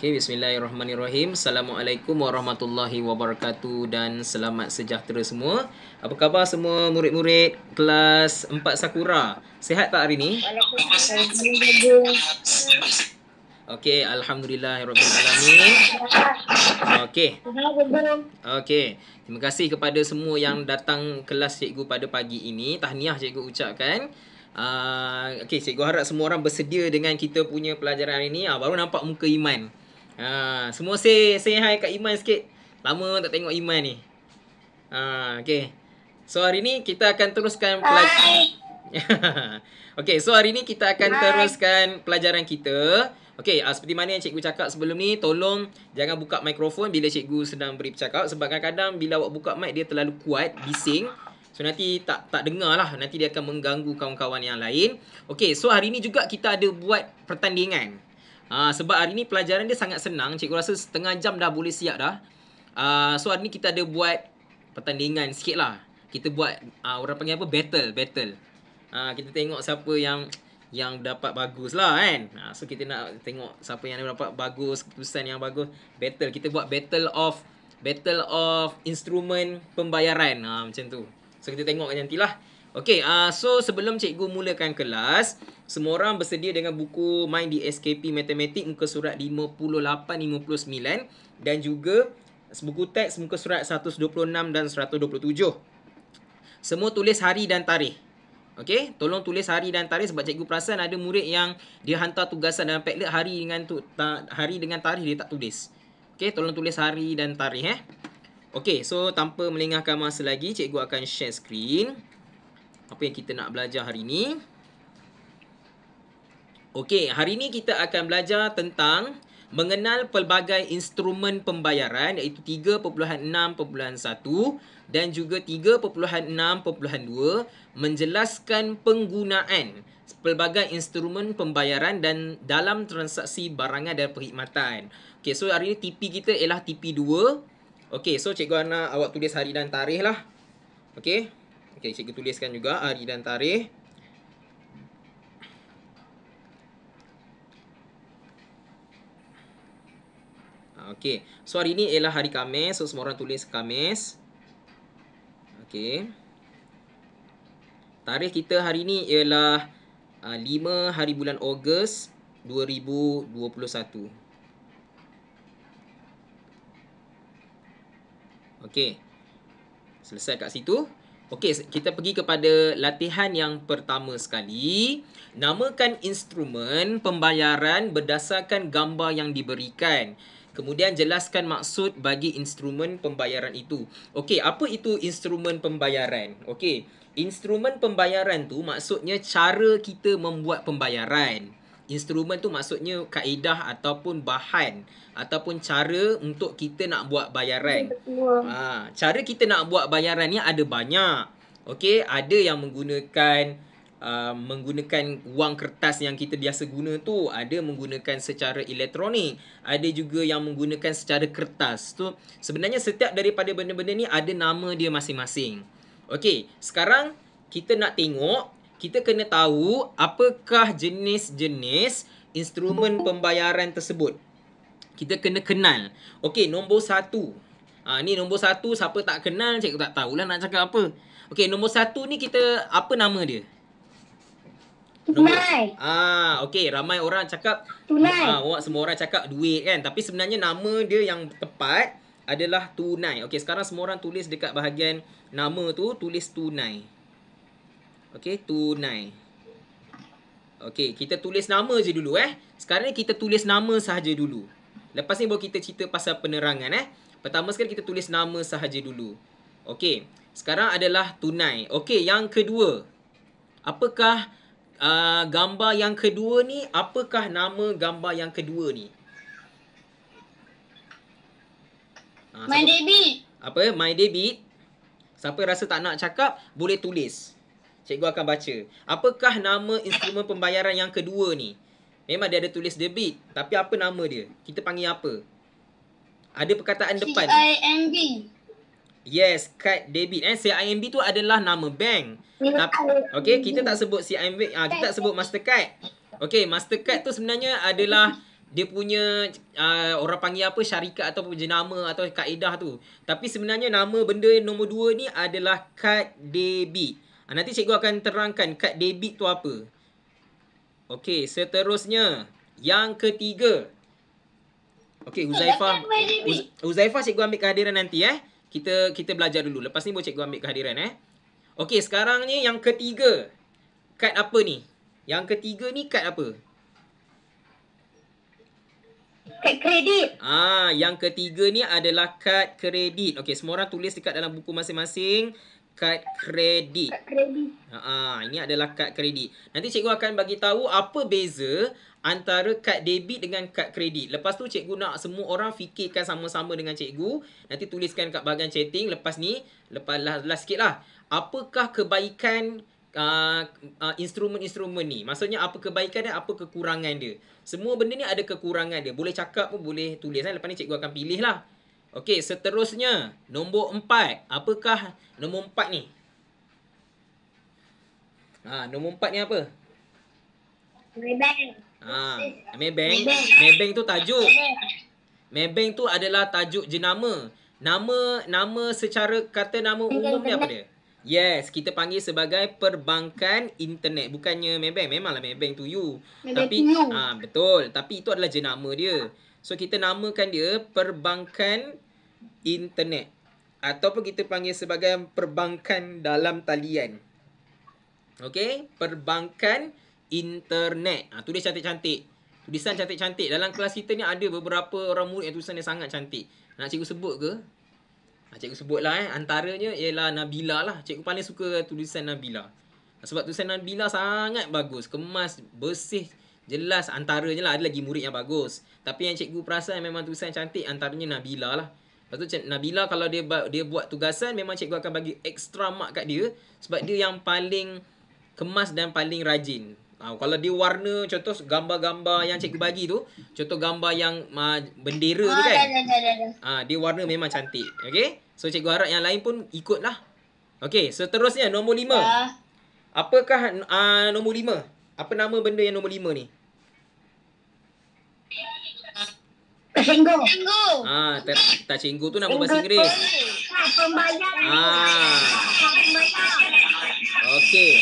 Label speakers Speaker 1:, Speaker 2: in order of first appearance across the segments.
Speaker 1: Okay, bismillahirrahmanirrahim. Assalamualaikum warahmatullahi wabarakatuh dan selamat sejahtera semua. Apa khabar semua murid-murid kelas 4 Sakura? Sehat tak hari ni? Okey, alhamdulillah rabbil alamin. Okey. Okey. Terima kasih kepada semua yang datang kelas cikgu pada pagi ini. Tahniah cikgu ucapkan. Uh, ah, okay, cikgu harap semua orang bersedia dengan kita punya pelajaran hari ini uh, ah, Baru nampak muka Iman Ha, semua say, say hi kat Iman sikit. Lama tak tengok Iman ni. Ha, okay. So hari ni kita akan teruskan pelajaran. okay, so hari ni kita akan hi. teruskan pelajaran kita. Okay, uh, seperti mana yang cikgu cakap sebelum ni, tolong jangan buka mikrofon bila cikgu sedang beri cakap. Sebab kadang-kadang bila awak buka mic, dia terlalu kuat, bising. So nanti tak tak dengar lah. Nanti dia akan mengganggu kawan-kawan yang lain. Okay, so hari ni juga kita ada buat pertandingan. Ha, sebab hari ni pelajaran dia sangat senang. Cikgu rasa setengah jam dah boleh siap dah. Uh, so hari ni kita ada buat pertandingan sikit lah. Kita buat uh, orang panggil apa? Battle. battle. Uh, kita tengok siapa yang yang dapat bagus lah kan. Uh, so kita nak tengok siapa yang dapat bagus, keputusan yang bagus. Battle. Kita buat battle of battle of instrument pembayaran. Uh, macam tu. So kita tengok nanti lah. Okay, uh, ah, so sebelum cikgu mulakan kelas, semua orang bersedia dengan buku Main di SKP Matematik muka surat 58-59 dan juga buku teks muka surat 126 dan 127. Semua tulis hari dan tarikh. Okay, tolong tulis hari dan tarikh sebab cikgu perasan ada murid yang dia hantar tugasan dalam padlet hari dengan tu, ta, hari dengan tarikh dia tak tulis. Okay, tolong tulis hari dan tarikh eh. Okay, so tanpa melengahkan masa lagi, cikgu akan share screen. Okay apa yang kita nak belajar hari ni. Okey, hari ni kita akan belajar tentang mengenal pelbagai instrumen pembayaran iaitu 3.6.1 dan juga 3.6.2 menjelaskan penggunaan pelbagai instrumen pembayaran dan dalam transaksi barangan dan perkhidmatan. Okey, so hari ni TP kita ialah TP 2. Okey, so cikgu Ana awak tulis hari dan tarikh lah. Okey. Okey, cikgu tuliskan juga hari dan tarikh. Okey. So hari ini ialah hari Khamis. So semua orang tulis Khamis. Okey. Tarikh kita hari ini ialah uh, 5 hari bulan Ogos 2021. Okey. Selesai kat situ. Okey, kita pergi kepada latihan yang pertama sekali. Namakan instrumen pembayaran berdasarkan gambar yang diberikan. Kemudian jelaskan maksud bagi instrumen pembayaran itu. Okey, apa itu instrumen pembayaran? Okey, instrumen pembayaran tu maksudnya cara kita membuat pembayaran instrumen tu maksudnya kaedah ataupun bahan ataupun cara untuk kita nak buat bayaran. Ha, cara kita nak buat bayaran ni ada banyak. Okey, ada yang menggunakan uh, menggunakan wang kertas yang kita biasa guna tu, ada menggunakan secara elektronik, ada juga yang menggunakan secara kertas tu. Sebenarnya setiap daripada benda-benda ni ada nama dia masing-masing. Okey, sekarang kita nak tengok kita kena tahu apakah jenis-jenis instrumen pembayaran tersebut. Kita kena kenal. Okey, nombor satu. Ha, ni nombor satu, siapa tak kenal, cikgu tak tahulah nak cakap apa. Okey, nombor satu ni kita, apa nama dia? Tunai. Ah, ha, okey, ramai orang cakap. Tunai. Ah, ha, semua orang cakap duit kan. Tapi sebenarnya nama dia yang tepat adalah tunai. Okey, sekarang semua orang tulis dekat bahagian nama tu, tulis Tunai. Okay tunai. Okay kita tulis nama je dulu eh. Sekarang ni kita tulis nama sahaja dulu. Lepas ni baru kita cerita pasal penerangan eh. Pertama sekali kita tulis nama sahaja dulu. Okay. sekarang adalah tunai. Okay yang kedua. Apakah uh, gambar yang kedua ni? Apakah nama gambar yang kedua ni? Ah, My debit. Apa? My debit. Siapa rasa tak nak cakap, boleh tulis cikgu akan baca. Apakah nama instrumen pembayaran yang kedua ni? Memang dia ada tulis debit, tapi apa nama dia? Kita panggil apa? Ada perkataan depan. C I M B. Yes, card debit. Eh, C I M B tu adalah nama bank. Okay, kita tak sebut C I CIMB. Ah, kita tak sebut Mastercard. Okay, Mastercard tu sebenarnya adalah dia punya uh, orang panggil apa syarikat atau jenama atau kaedah tu. Tapi sebenarnya nama benda nombor dua ni adalah card debit. Ah, nanti cikgu akan terangkan kad debit tu apa. Okey, seterusnya. Yang ketiga. Okey, Uzaifah. Uzaifah cikgu ambil kehadiran nanti eh. Kita kita belajar dulu. Lepas ni boleh cikgu ambil kehadiran eh. Okey, sekarang ni yang ketiga. Kad apa ni? Yang ketiga ni kad apa? Kad kredit. Ah, yang ketiga ni adalah kad kredit. Okey, semua orang tulis dekat dalam buku masing-masing kad kredit. Kad kredit. Ha, ha, ini adalah kad kredit. Nanti cikgu akan bagi tahu apa beza antara kad debit dengan kad kredit. Lepas tu cikgu nak semua orang fikirkan sama-sama dengan cikgu. Nanti tuliskan kat bahagian chatting. Lepas ni, lepas last, last sikit lah. Apakah kebaikan uh, uh, instrumen-instrumen ni? Maksudnya apa kebaikan dan apa kekurangan dia? Semua benda ni ada kekurangan dia. Boleh cakap pun boleh tulis. Kan? Lepas ni cikgu akan pilih lah. Okey, seterusnya nombor empat. Apakah nombor empat ni? Ha, nombor empat ni apa? Maybank. Ha, Maybank. Maybank tu tajuk. Maybank tu adalah tajuk jenama. Nama nama secara kata nama umum ni apa dia? Yes, kita panggil sebagai perbankan internet. Bukannya Maybank. Memanglah Maybank to you. Maybank Tapi, ha, betul. Tapi itu adalah jenama dia. So kita namakan dia perbankan internet ataupun kita panggil sebagai perbankan dalam talian. okay? perbankan internet. Ah ha, tulis cantik-cantik. Tulisan cantik-cantik. Dalam kelas kita ni ada beberapa orang murid yang tulisannya sangat cantik. Nak cikgu sebut ke? Ha, cikgu sebutlah eh. Antaranya ialah Nabila lah. Cikgu paling suka tulisan Nabila. Sebab tulisan Nabila sangat bagus. Kemas, bersih, Jelas antaranya lah ada lagi murid yang bagus. Tapi yang cikgu perasan memang tulisan cantik antaranya Nabila lah. Lepas tu Nabila kalau dia dia buat tugasan memang cikgu akan bagi extra mark kat dia sebab dia yang paling kemas dan paling rajin. Uh, kalau dia warna contoh gambar-gambar yang cikgu bagi tu, contoh gambar yang uh, bendera tu ah, kan. Ah dia warna memang cantik. Okey. So cikgu harap yang lain pun ikutlah. Okey, seterusnya nombor lima. Apakah uh, nombor lima? Apa nama benda yang nombor lima ni? Tercinggu. Ah, ter tercinggu tu nama bahasa Inggeris. Pembayaran. Ah. ah. ah Okey.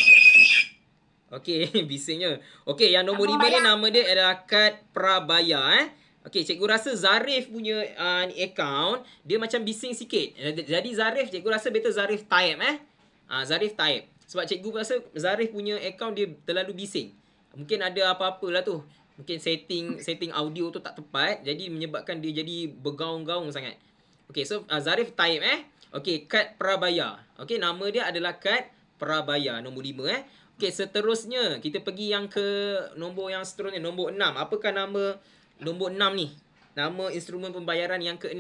Speaker 1: Okey, bisingnya. Okey, yang nombor lima ni nama dia adalah kad prabaya eh. Okey, cikgu rasa Zarif punya uh, ni account dia macam bising sikit. Eh, jadi Zarif, cikgu rasa betul Zarif type eh. Ah, uh, Zarif type. Sebab cikgu rasa Zarif punya account dia terlalu bising. Mungkin ada apa-apalah tu mungkin setting setting audio tu tak tepat jadi menyebabkan dia jadi bergaung-gaung sangat. Okay, so uh, Zarif type eh. okay, kad prabaya. Okay, nama dia adalah kad prabaya nombor 5 eh. Okay, seterusnya kita pergi yang ke nombor yang seterusnya nombor 6. Apakah nama nombor 6 ni? Nama instrumen pembayaran yang ke-6.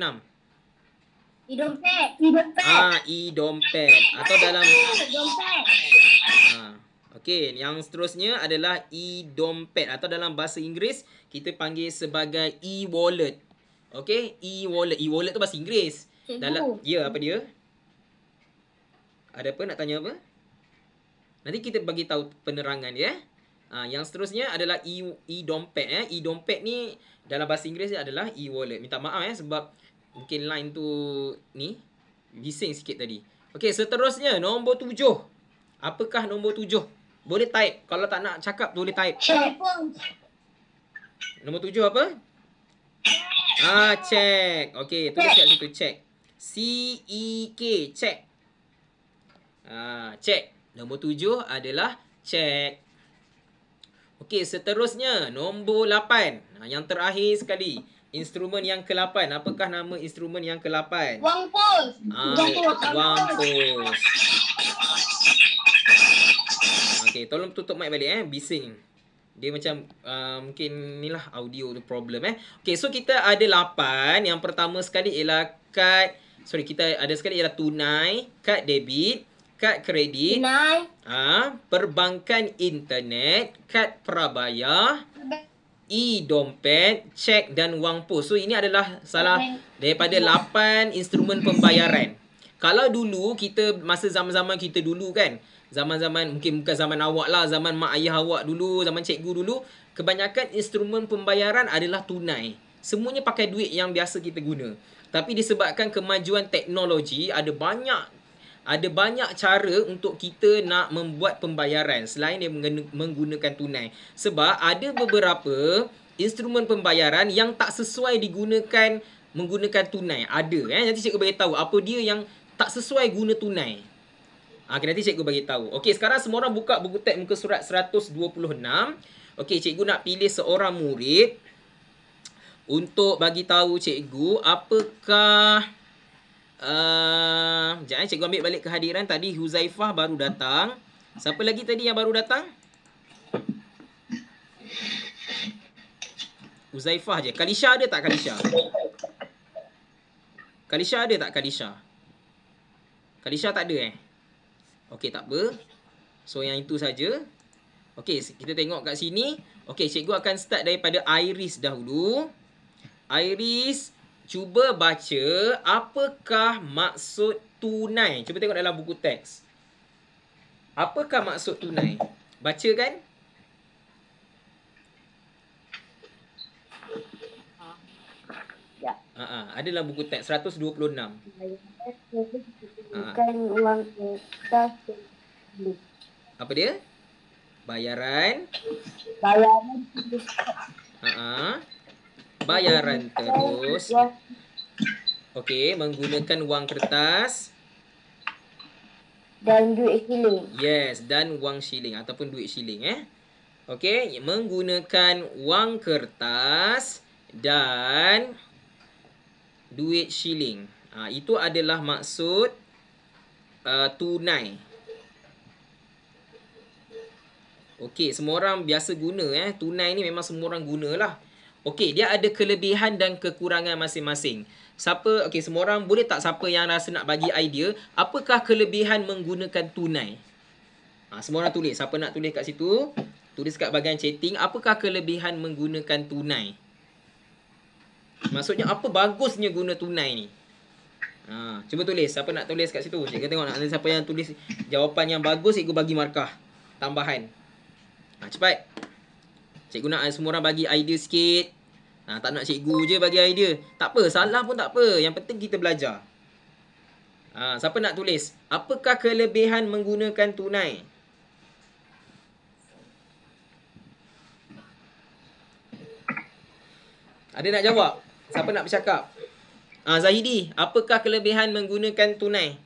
Speaker 1: E-dompet. E-dompet. Ah, e-dompet. Atau dalam... E-dompet. Ah. Okey, yang seterusnya adalah e-dompet atau dalam bahasa Inggeris kita panggil sebagai e-wallet. Okey, e-wallet. E-wallet tu bahasa Inggeris. Cikgu. Dalam ya yeah, apa dia? Ada apa nak tanya apa? Nanti kita bagi tahu penerangan ya. Ha, yang seterusnya adalah e e-dompet eh. E-dompet ni dalam bahasa Inggeris dia adalah e-wallet. Minta maaf eh sebab mungkin line tu ni bising sikit tadi. Okey, seterusnya nombor tujuh. Apakah nombor tujuh? Boleh type. Kalau tak nak cakap boleh type. Check. Nombor tujuh apa? Ah, check. Okey, tulis kat situ check. C E K, check. Ah, check. Nombor tujuh adalah check. Okay, seterusnya nombor lapan. Nah, yang terakhir sekali. Instrumen yang ke-8. Apakah nama instrumen yang ke-8? Wampus. Ah, Wampus. Wampus. Okay, tolong tutup mic balik eh. Bising. Dia macam uh, mungkin lah audio tu problem eh. Okay, so kita ada lapan. Yang pertama sekali ialah kad. Sorry, kita ada sekali ialah tunai, kad debit, kad kredit. Tunai. Ah, ha, perbankan internet, kad prabaya, e-dompet, cek dan wang pos. So ini adalah salah daripada lapan instrumen pembayaran. Kalau dulu kita masa zaman-zaman kita dulu kan, zaman-zaman mungkin bukan zaman awak lah zaman mak ayah awak dulu zaman cikgu dulu kebanyakan instrumen pembayaran adalah tunai semuanya pakai duit yang biasa kita guna tapi disebabkan kemajuan teknologi ada banyak ada banyak cara untuk kita nak membuat pembayaran selain dia menggunakan tunai sebab ada beberapa instrumen pembayaran yang tak sesuai digunakan menggunakan tunai ada eh nanti cikgu bagi tahu apa dia yang tak sesuai guna tunai Ah ha, nanti cikgu bagi tahu. Okey, sekarang semua orang buka buku teks muka surat 126. Okey, cikgu nak pilih seorang murid untuk bagi tahu cikgu apakah a uh, eh, cikgu ambil balik kehadiran tadi Huzaifah baru datang. Siapa lagi tadi yang baru datang? Huzaifah je. Kalisha ada tak Kalisha? Kalisha ada tak Kalisha? Kalisha tak ada eh? Okey, tak apa. So, yang itu saja. Okey, kita tengok kat sini. Okey, cikgu akan start daripada Iris dahulu. Iris, cuba baca apakah maksud tunai. Cuba tengok dalam buku teks. Apakah maksud tunai? Baca kan? Ya. Uh ha, -huh. Ha, ada dalam buku teks 126. Ya bukan uh, wang kita apa dia bayaran bayaran uh-huh. bayaran terus okey menggunakan wang kertas dan duit shilling. Yes, dan wang shilling ataupun duit shilling eh. Okey, menggunakan wang kertas dan duit shilling. Ha, itu adalah maksud uh, tunai. Okey, semua orang biasa guna eh. Tunai ni memang semua orang gunalah. Okey, dia ada kelebihan dan kekurangan masing-masing. Siapa, okey, semua orang boleh tak siapa yang rasa nak bagi idea, apakah kelebihan menggunakan tunai? Ha, semua orang tulis. Siapa nak tulis kat situ? Tulis kat bahagian chatting, apakah kelebihan menggunakan tunai? Maksudnya apa bagusnya guna tunai ni? Ha, cuba tulis siapa nak tulis kat situ. Cikgu tengok nak ada siapa yang tulis jawapan yang bagus cikgu bagi markah tambahan. Ha, cepat. Cikgu nak semua orang bagi idea sikit. Ha, tak nak cikgu je bagi idea. Tak apa, salah pun tak apa. Yang penting kita belajar. Ha, siapa nak tulis? Apakah kelebihan menggunakan tunai? Ada nak jawab? Siapa nak bercakap? Ah Zahidi, apakah kelebihan menggunakan tunai?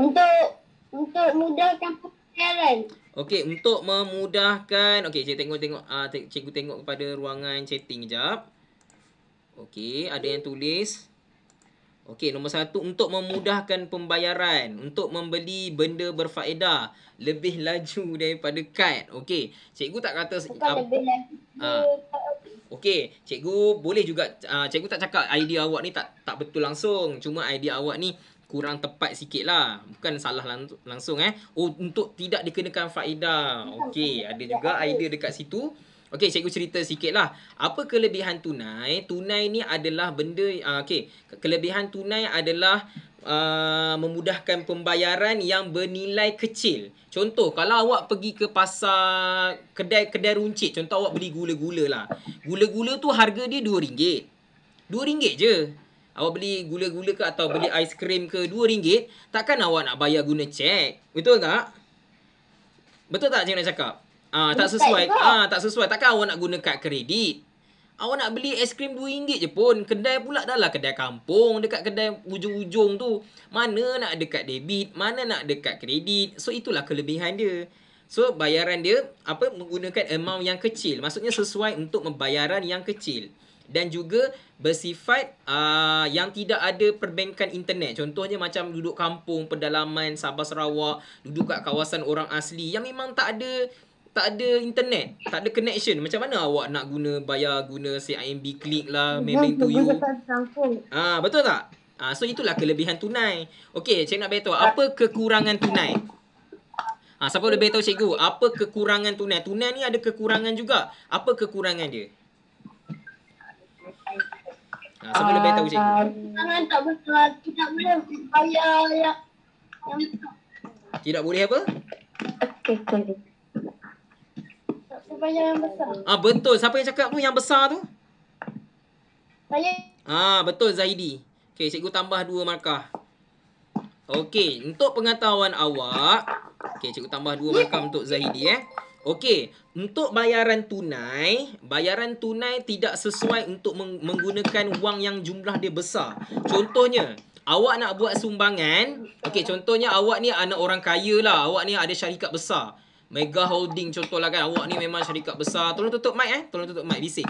Speaker 1: Untuk untuk mudahkan pembayaran. Okey, untuk memudahkan. Okey, cikgu tengok-tengok ah uh, cikgu tengok kepada ruangan chatting kejap. Okey, ada yang tulis. Okey, nombor satu untuk memudahkan pembayaran, untuk membeli benda berfaedah lebih laju daripada kad. Okey, cikgu tak kata Bukan uh, lebih ah okey cikgu boleh juga uh, cikgu tak cakap idea awak ni tak tak betul langsung cuma idea awak ni kurang tepat sikit lah bukan salah lang- langsung eh oh, untuk tidak dikenakan faedah okey ada juga idea dekat situ Okey, cikgu cerita sikit lah. Apa kelebihan tunai? Tunai ni adalah benda, uh, okey. Kelebihan tunai adalah uh, memudahkan pembayaran yang bernilai kecil. Contoh, kalau awak pergi ke pasar kedai-kedai runcit, contoh awak beli gula-gula lah. Gula-gula tu harga dia dua ringgit, dua ringgit je. Awak beli gula-gula ke atau beli ais krim ke dua ringgit, takkan awak nak bayar guna cek. Betul tak? Betul tak Jangan cakap? Ah, tak sesuai. Ah, tak sesuai. Takkan awak nak guna kad kredit? Awak nak beli es krim RM2 je pun. Kedai pula dah lah kedai kampung dekat kedai ujung-ujung tu. Mana nak dekat debit, mana nak dekat kredit. So itulah kelebihan dia. So bayaran dia apa menggunakan amount yang kecil. Maksudnya sesuai untuk membayaran yang kecil. Dan juga bersifat uh, yang tidak ada perbankan internet. Contohnya macam duduk kampung, pedalaman, Sabah, Sarawak. Duduk kat kawasan orang asli yang memang tak ada tak ada internet, tak ada connection. Macam mana awak nak guna bayar guna si IMB Click lah, Maybank to you. Ah, ha, betul tak? Ah, ha, so itulah kelebihan tunai. Okey, cik nak beritahu apa kekurangan tunai? Ah, ha, siapa boleh beritahu cikgu, apa kekurangan tunai? Tunai ni ada kekurangan juga. Apa kekurangan dia? Ha, siapa boleh beritahu cikgu? Ah, um, kekurangan tak betul. Tidak boleh bayar yang... Tidak boleh apa? Okay, okay. Bayar yang besar. Ah betul. Siapa yang cakap tu yang besar tu? Saya. Ah betul Zaidi. Okey, cikgu tambah dua markah. Okey, untuk pengetahuan awak, okey cikgu tambah dua markah yeah. untuk Zaidi eh. Okey, untuk bayaran tunai, bayaran tunai tidak sesuai untuk menggunakan wang yang jumlah dia besar. Contohnya, awak nak buat sumbangan, okay, contohnya awak ni anak orang kaya lah, awak ni ada syarikat besar. Mega Holding contohlah kan awak ni memang syarikat besar. Tolong tutup mic eh. Tolong tutup mic bising.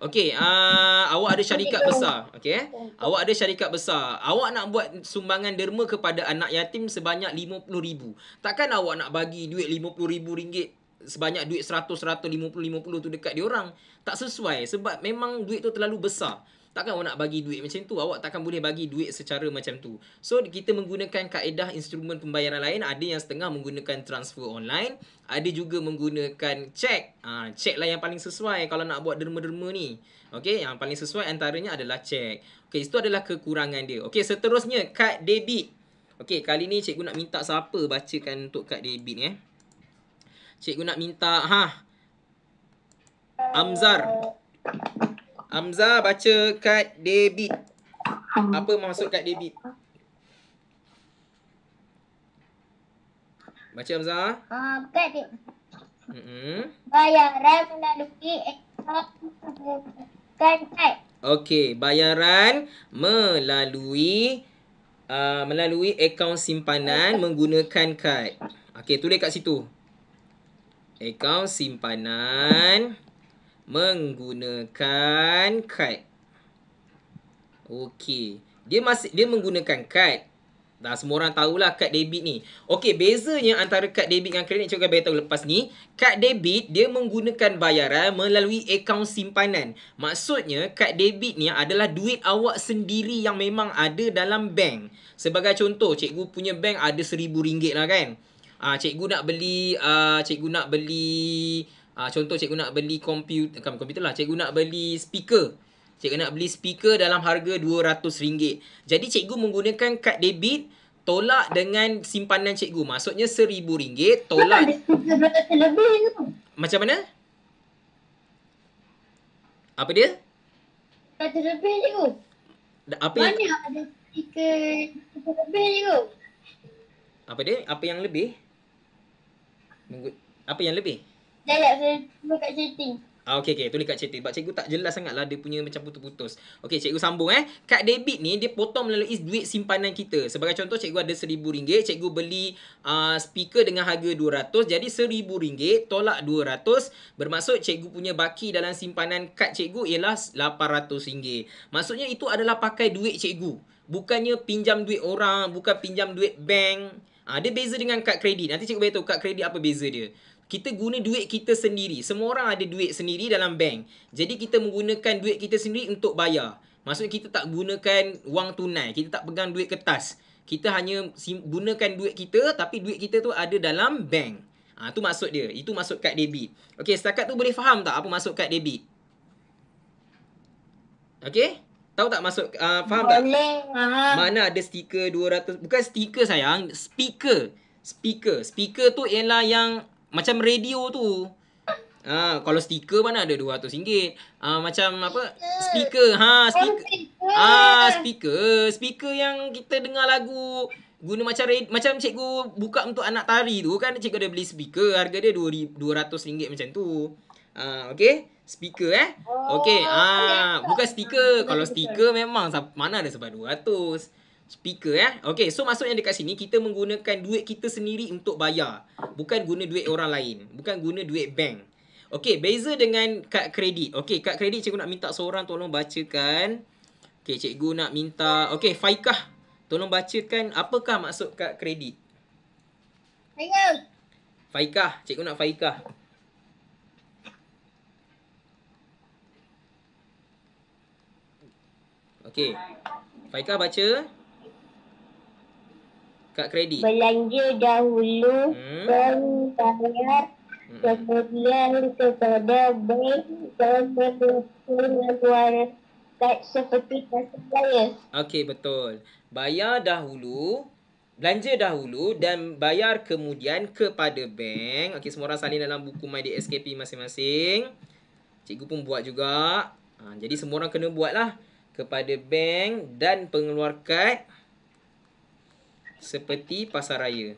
Speaker 1: Okay, uh, ah, awak ada syarikat besar, okay? eh? Awak ada syarikat besar. Awak nak buat sumbangan derma kepada anak yatim sebanyak 50,000. Takkan awak nak bagi duit 50,000 ringgit sebanyak duit 100 150 50 tu dekat diorang? Tak sesuai sebab memang duit tu terlalu besar. Takkan awak nak bagi duit macam tu Awak takkan boleh bagi duit secara macam tu So kita menggunakan kaedah instrumen pembayaran lain Ada yang setengah menggunakan transfer online Ada juga menggunakan cek ha, Cek lah yang paling sesuai kalau nak buat derma-derma ni Okay, yang paling sesuai antaranya adalah cek Okay, itu adalah kekurangan dia Okay, seterusnya kad debit Okay, kali ni cikgu nak minta siapa bacakan untuk kad debit ni eh Cikgu nak minta, ha Amzar Amza baca kad debit. Apa maksud kad debit? Baca Amza. Uh, ah, kad debit. hmm Bayaran melalui ekor kad. Okey, bayaran melalui Uh, melalui akaun simpanan menggunakan kad. Okey, tulis kat situ. Akaun simpanan menggunakan kad. Okey. Dia masih dia menggunakan kad. dah semua orang tahulah kad debit ni. Okey, bezanya antara kad debit dengan kredit cikgu bagi tahu lepas ni, kad debit dia menggunakan bayaran melalui akaun simpanan. Maksudnya kad debit ni adalah duit awak sendiri yang memang ada dalam bank. Sebagai contoh, cikgu punya bank ada RM1000 lah kan. Ah, cikgu nak beli ah, cikgu nak beli ha, contoh cikgu nak beli komputer, bukan komputer lah, cikgu nak beli speaker. Cikgu nak beli speaker dalam harga RM200. Jadi cikgu menggunakan kad debit tolak dengan simpanan cikgu. Maksudnya RM1000 tolak Macam mana? Apa dia? Kata lebih je tu. Apa Banyak ada speaker lebih je Apa dia? Apa yang lebih? Apa yang lebih? kat chatting. Ah, okay, okay. Tulis kat chatting. Sebab cikgu tak jelas sangat lah. Dia punya macam putus-putus. Okay, cikgu sambung eh. Kad debit ni, dia potong melalui duit simpanan kita. Sebagai contoh, cikgu ada rm ringgit, Cikgu beli uh, speaker dengan harga RM200. Jadi, rm ringgit tolak RM200. Bermaksud, cikgu punya baki dalam simpanan kad cikgu ialah RM800. Maksudnya, itu adalah pakai duit cikgu. Bukannya pinjam duit orang. Bukan pinjam duit bank. Ah, uh, dia beza dengan kad kredit. Nanti cikgu beritahu kad kredit apa beza dia kita guna duit kita sendiri. Semua orang ada duit sendiri dalam bank. Jadi kita menggunakan duit kita sendiri untuk bayar. Maksudnya kita tak gunakan wang tunai. Kita tak pegang duit kertas. Kita hanya gunakan duit kita tapi duit kita tu ada dalam bank. Ah ha, tu maksud dia. Itu maksud kad debit. Okey, setakat tu boleh faham tak apa maksud kad debit? Okey? Tahu tak maksud uh, faham boleh. tak? Boleh. Mana ada stiker 200 bukan stiker sayang, speaker. Speaker. Speaker tu ialah yang macam radio tu. Ha, kalau stiker mana ada RM200. Ha, macam apa? Speaker. Ha, speaker. Ah, ha, speaker. Speaker yang kita dengar lagu guna macam macam cikgu buka untuk anak tari tu kan cikgu ada beli speaker harga dia RM200 macam tu. Ha, okay, Speaker eh. Oh, okay, Ah, ha, bukan stiker. Kalau stiker memang mana ada sebab 200 speaker ya. okay. so maksudnya dekat sini kita menggunakan duit kita sendiri untuk bayar, bukan guna duit orang lain, bukan guna duit bank. Okay, beza dengan kad kredit. Okay, kad kredit cikgu nak minta seorang tolong bacakan. Okey, cikgu nak minta. okay, Faikah, tolong bacakan apakah maksud kad kredit? Faikah. Faikah, cikgu nak Faikah. Okay, Faikah baca kad kredit. Belanja dahulu hmm. dan bayar hmm. kemudian kepada bank dan menunjukkan suara kad seperti kasut saya. Okey, betul. Bayar dahulu, belanja dahulu dan bayar kemudian kepada bank. Okey, semua orang salin dalam buku My DSKP masing-masing. Cikgu pun buat juga. Ha, jadi semua orang kena buatlah kepada bank dan pengeluar kad seperti pasaraya.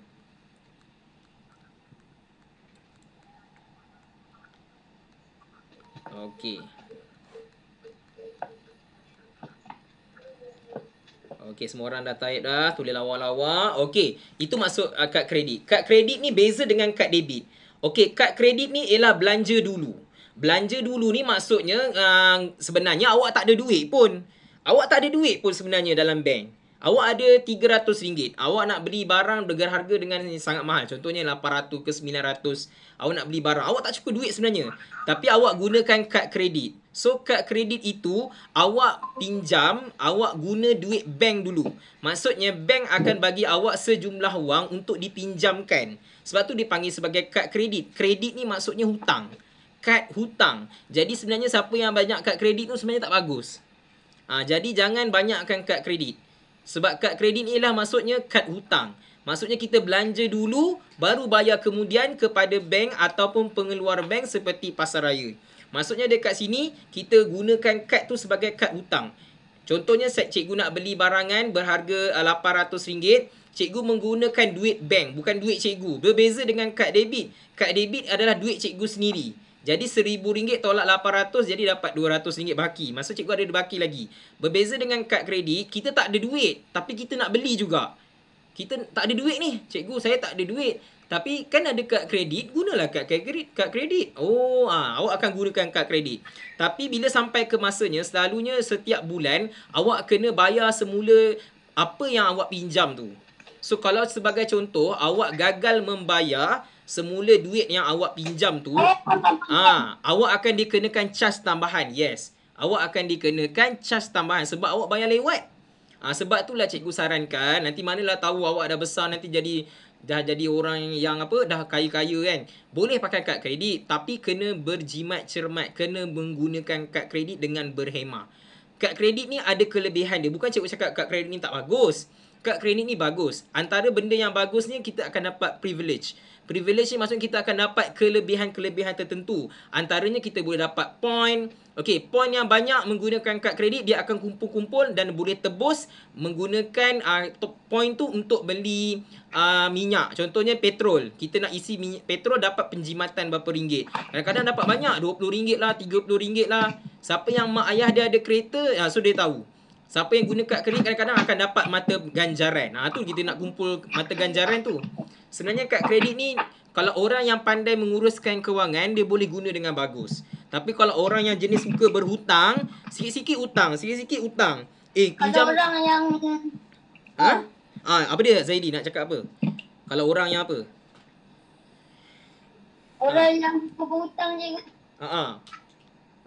Speaker 1: Okey. Okey, semua orang dah taip dah. Tulis lawa-lawa. Okey, itu masuk uh, kad kredit. Kad kredit ni beza dengan kad debit. Okey, kad kredit ni ialah belanja dulu. Belanja dulu ni maksudnya uh, sebenarnya awak tak ada duit pun. Awak tak ada duit pun sebenarnya dalam bank. Awak ada RM300. Awak nak beli barang dengan harga dengan sangat mahal. Contohnya RM800 ke RM900. Awak nak beli barang. Awak tak cukup duit sebenarnya. Tapi awak gunakan kad kredit. So kad kredit itu awak pinjam, awak guna duit bank dulu. Maksudnya bank akan bagi awak sejumlah wang untuk dipinjamkan. Sebab tu dipanggil sebagai kad kredit. Kredit ni maksudnya hutang. Kad hutang. Jadi sebenarnya siapa yang banyak kad kredit tu sebenarnya tak bagus. Ha, jadi jangan banyakkan kad kredit. Sebab kad kredit ni lah maksudnya kad hutang. Maksudnya kita belanja dulu baru bayar kemudian kepada bank ataupun pengeluar bank seperti pasaraya. Maksudnya dekat sini kita gunakan kad tu sebagai kad hutang. Contohnya set cikgu nak beli barangan berharga eh, RM800. Cikgu menggunakan duit bank bukan duit cikgu. Berbeza dengan kad debit. Kad debit adalah duit cikgu sendiri. Jadi rm ringgit tolak RM800 jadi dapat RM200 baki. Masa cikgu ada baki lagi. Berbeza dengan kad kredit, kita tak ada duit tapi kita nak beli juga. Kita tak ada duit ni. Cikgu, saya tak ada duit. Tapi kan ada kad kredit, gunalah kad kredit. Kad kredit. Oh, ha, awak akan gunakan kad kredit. Tapi bila sampai ke masanya, selalunya setiap bulan, awak kena bayar semula apa yang awak pinjam tu. So, kalau sebagai contoh, awak gagal membayar semula duit yang awak pinjam tu ah awak akan dikenakan charge tambahan yes awak akan dikenakan charge tambahan sebab awak bayar lewat ah sebab tu lah cikgu sarankan nanti manalah tahu awak dah besar nanti jadi dah jadi orang yang apa dah kaya-kaya kan boleh pakai kad kredit tapi kena berjimat cermat kena menggunakan kad kredit dengan berhemah kad kredit ni ada kelebihan dia bukan cikgu cakap kad kredit ni tak bagus kad kredit ni bagus antara benda yang bagus ni kita akan dapat privilege Privilege ni maksudnya kita akan dapat kelebihan-kelebihan tertentu. Antaranya kita boleh dapat point. Okey, point yang banyak menggunakan kad kredit dia akan kumpul-kumpul dan boleh tebus menggunakan uh, point tu untuk beli uh, minyak. Contohnya petrol. Kita nak isi minyak, petrol dapat penjimatan berapa ringgit. Kadang-kadang dapat banyak RM20 lah, RM30 lah. Siapa yang mak ayah dia ada kereta, uh, so dia tahu. Siapa yang guna kad kredit kadang-kadang akan dapat mata ganjaran. Ha tu kita nak kumpul mata ganjaran tu. Sebenarnya kad kredit ni kalau orang yang pandai menguruskan kewangan dia boleh guna dengan bagus. Tapi kalau orang yang jenis suka berhutang, sikit-sikit hutang, sikit-sikit hutang. Eh, pinjam kalau orang yang Ha? Ha, apa dia Zaidi nak cakap apa? Kalau orang yang apa? Orang ha. yang suka berhutang je. Ha ah.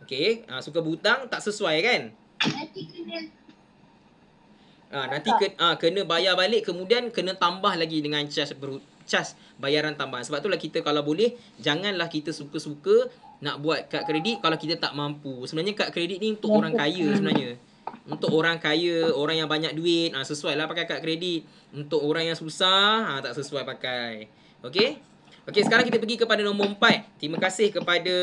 Speaker 1: Okey, ha, suka berhutang tak sesuai kan? Nanti kena Ha, nanti ke, ha, kena bayar balik kemudian kena tambah lagi dengan cas cas bayaran tambahan. Sebab itulah kita kalau boleh janganlah kita suka-suka nak buat kad kredit kalau kita tak mampu. Sebenarnya kad kredit ni untuk ya, orang ya. kaya hmm. sebenarnya. Untuk orang kaya, orang yang banyak duit, ha, ah, sesuai lah pakai kad kredit. Untuk orang yang susah, ha, tak sesuai pakai. Okay. Okay sekarang kita pergi kepada nombor empat. Terima kasih kepada,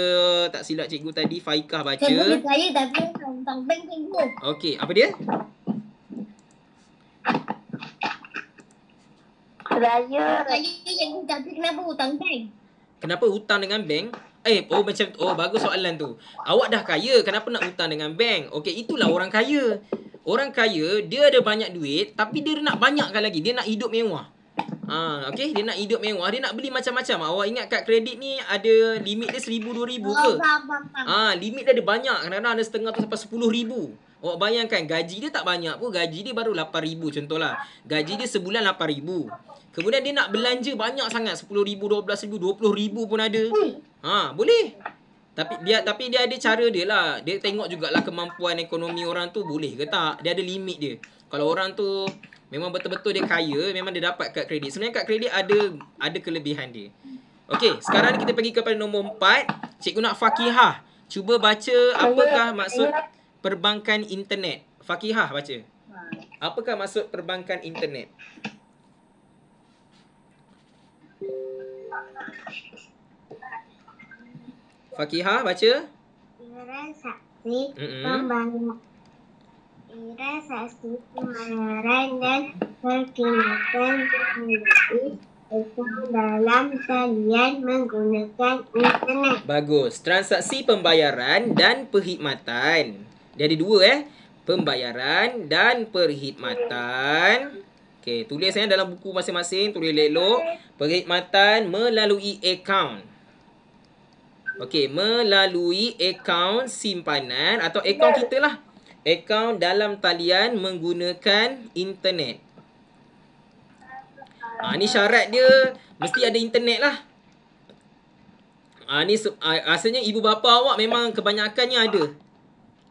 Speaker 1: tak silap cikgu tadi, Faikah baca. Saya boleh saya tapi tak bank cikgu. apa dia? Raya. Raya yang dah kenapa hutang bank? Kenapa hutang dengan bank? Eh, oh macam oh bagus soalan tu. Awak dah kaya, kenapa nak hutang dengan bank? Okey, itulah orang kaya. Orang kaya, dia ada banyak duit, tapi dia nak banyakkan lagi. Dia nak hidup mewah. Ha, okey, dia nak hidup mewah, dia nak beli macam-macam. Awak ingat kad kredit ni ada limit dia 1000 2000 ke? Ah, ha, limit dia ada banyak. Kadang-kadang ada setengah tu sampai 10000. Awak bayangkan gaji dia tak banyak pun Gaji dia baru RM8,000 contohlah Gaji dia sebulan RM8,000 Kemudian dia nak belanja banyak sangat RM10,000, RM12,000, RM20,000 pun ada Ha, boleh tapi dia tapi dia ada cara dia lah. Dia tengok jugalah kemampuan ekonomi orang tu boleh ke tak. Dia ada limit dia. Kalau orang tu memang betul-betul dia kaya, memang dia dapat kad kredit. Sebenarnya kad kredit ada ada kelebihan dia. Okay, sekarang kita pergi kepada nombor empat. Cikgu nak Fakihah. Cuba baca apakah maksud perbankan internet. Fakihah baca. Apakah maksud perbankan internet? Fakihah baca. Bagus. Transaksi pembayaran dan perkhidmatan. Bagus. Transaksi pembayaran dan perkhidmatan. Jadi ada dua eh. Pembayaran dan perkhidmatan. Okey, tulis eh dalam buku masing-masing, tulis elok. Perkhidmatan melalui akaun. Okey, melalui akaun simpanan atau akaun kita lah. Akaun dalam talian menggunakan internet. Ha, ni syarat dia mesti ada internet lah. Ha, ni ha, rasanya ibu bapa awak memang kebanyakannya ada.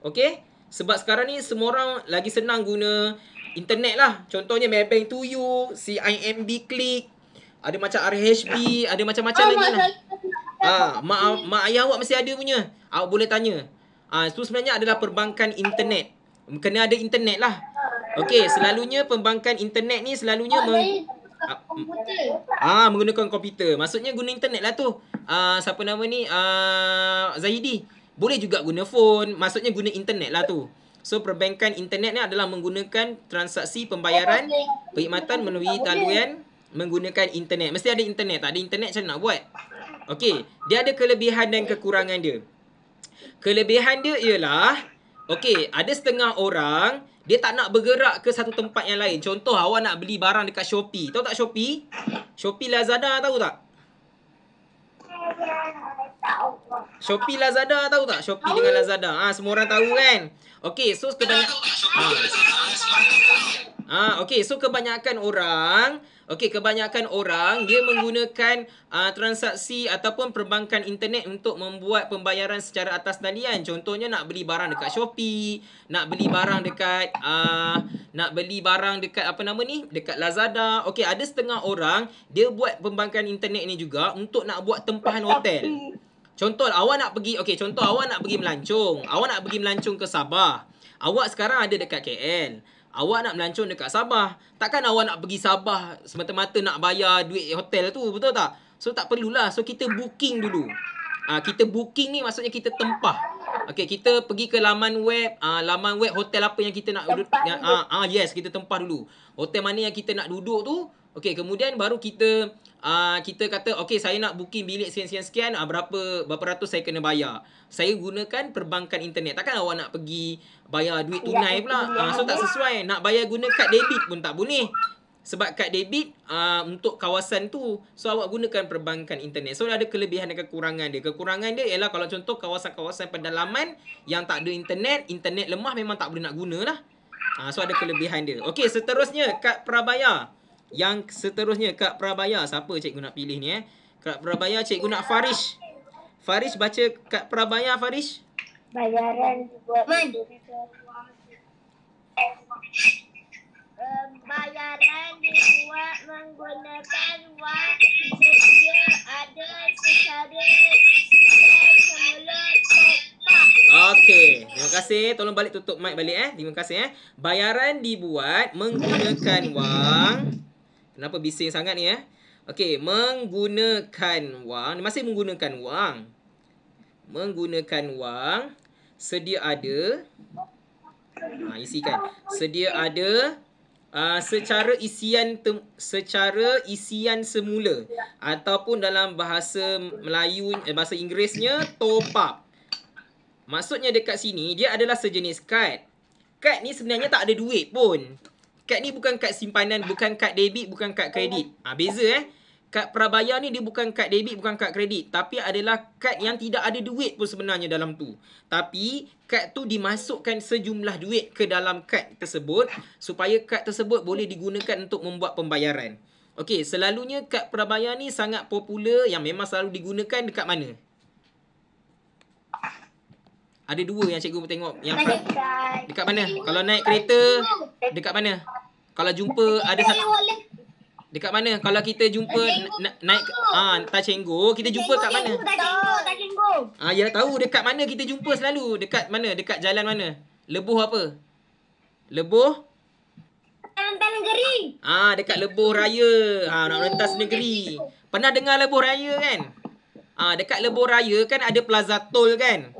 Speaker 1: Okay? Sebab sekarang ni semua orang lagi senang guna internet lah. Contohnya Maybank to you, si Click, ada macam RHB, ada macam-macam ah, lagi lah. Ah, mak, mak ayah awak mesti ada punya. Awak boleh tanya. Ah, itu sebenarnya adalah perbankan internet. Kena ada internet lah. Okay, selalunya pembangkan internet ni selalunya oh, meng- ah, menggunakan komputer. Maksudnya guna internet lah tu. Ah, siapa nama ni? Ah, Zahidi. Boleh juga guna phone, maksudnya guna internet lah tu. So perbankan internet ni adalah menggunakan transaksi pembayaran perkhidmatan melalui talian menggunakan internet. Mesti ada internet, tak ada internet macam nak buat? Okey, dia ada kelebihan dan kekurangan dia. Kelebihan dia ialah okey, ada setengah orang dia tak nak bergerak ke satu tempat yang lain. Contoh awak nak beli barang dekat Shopee. Tahu tak Shopee? Shopee Lazada tahu tak? Shopee Lazada tahu tak? Shopee tahu. dengan Lazada. Ah ha, semua orang tahu kan? Okey, so kebanyakan Ah, ha. ha, okey, so kebanyakan orang, okay kebanyakan orang dia menggunakan uh, transaksi ataupun perbankan internet untuk membuat pembayaran secara atas talian. Contohnya nak beli barang dekat Shopee, nak beli barang dekat ah uh, nak beli barang dekat apa nama ni? Dekat Lazada. okay ada setengah orang dia buat pembankan internet ni juga untuk nak buat tempahan hotel. Contoh awak nak pergi, okay? contoh awak nak pergi melancung. Awak nak pergi melancung ke Sabah. Awak sekarang ada dekat KL. Awak nak melancung dekat Sabah. Takkan awak nak pergi Sabah semata-mata nak bayar duit hotel tu, betul tak? So tak perlulah. So kita booking dulu. Ah uh, kita booking ni maksudnya kita tempah. Okay, kita pergi ke laman web, ah uh, laman web hotel apa yang kita nak duduk ah uh, uh, yes, kita tempah dulu. Hotel mana yang kita nak duduk tu? Okay, kemudian baru kita uh, kita kata okey saya nak booking bilik sekian-sekian sekian, uh, berapa berapa ratus saya kena bayar. Saya gunakan perbankan internet. Takkan awak nak pergi bayar duit ya, tunai pula. Uh, so tak sesuai nak bayar guna kad debit pun tak boleh. Sebab kad debit uh, untuk kawasan tu So awak gunakan perbankan internet So ada kelebihan dan kekurangan dia Kekurangan dia ialah kalau contoh kawasan-kawasan pedalaman Yang tak ada internet Internet lemah memang tak boleh nak guna lah uh, So ada kelebihan dia Okay seterusnya kad prabayar yang seterusnya Kak Prabaya Siapa cikgu nak pilih ni eh Kak Prabaya cikgu nak Farish Farish baca Kak Prabaya Farish Bayaran buat Man. Bayaran dibuat menggunakan wang sedia ada terima kasih. Tolong balik tutup mic balik eh. Terima kasih eh. Bayaran dibuat menggunakan wang. Kenapa bising sangat ni eh? Okey, menggunakan wang. Masih menggunakan wang. Menggunakan wang. Sedia ada. Ha, isikan. Sedia ada. Uh, secara isian secara isian semula ataupun dalam bahasa Melayu eh, bahasa Inggerisnya top up maksudnya dekat sini dia adalah sejenis kad kad ni sebenarnya tak ada duit pun kad ni bukan kad simpanan, bukan kad debit, bukan kad kredit. Ah beza eh. Kad prabayar ni dia bukan kad debit, bukan kad kredit, tapi adalah kad yang tidak ada duit pun sebenarnya dalam tu. Tapi kad tu dimasukkan sejumlah duit ke dalam kad tersebut supaya kad tersebut boleh digunakan untuk membuat pembayaran. Okey, selalunya kad prabayar ni sangat popular yang memang selalu digunakan dekat mana? Ada dua yang cikgu tengok yang dekat. dekat mana? Kalau naik kereta dekat mana? Kalau jumpa ada satu Dekat mana? Kalau kita jumpa na- naik ah ha, Ta kita jumpa dekat mana? Ta Ah ya tahu dekat mana kita jumpa selalu? Dekat mana? Dekat jalan mana? Lebuh apa? Lebuh Rentas negeri. Ah dekat Lebuh Raya. Ah nak rentas negeri. Pernah dengar Lebuh Raya kan? Ah dekat Lebuh Raya kan ada Plaza Tol kan?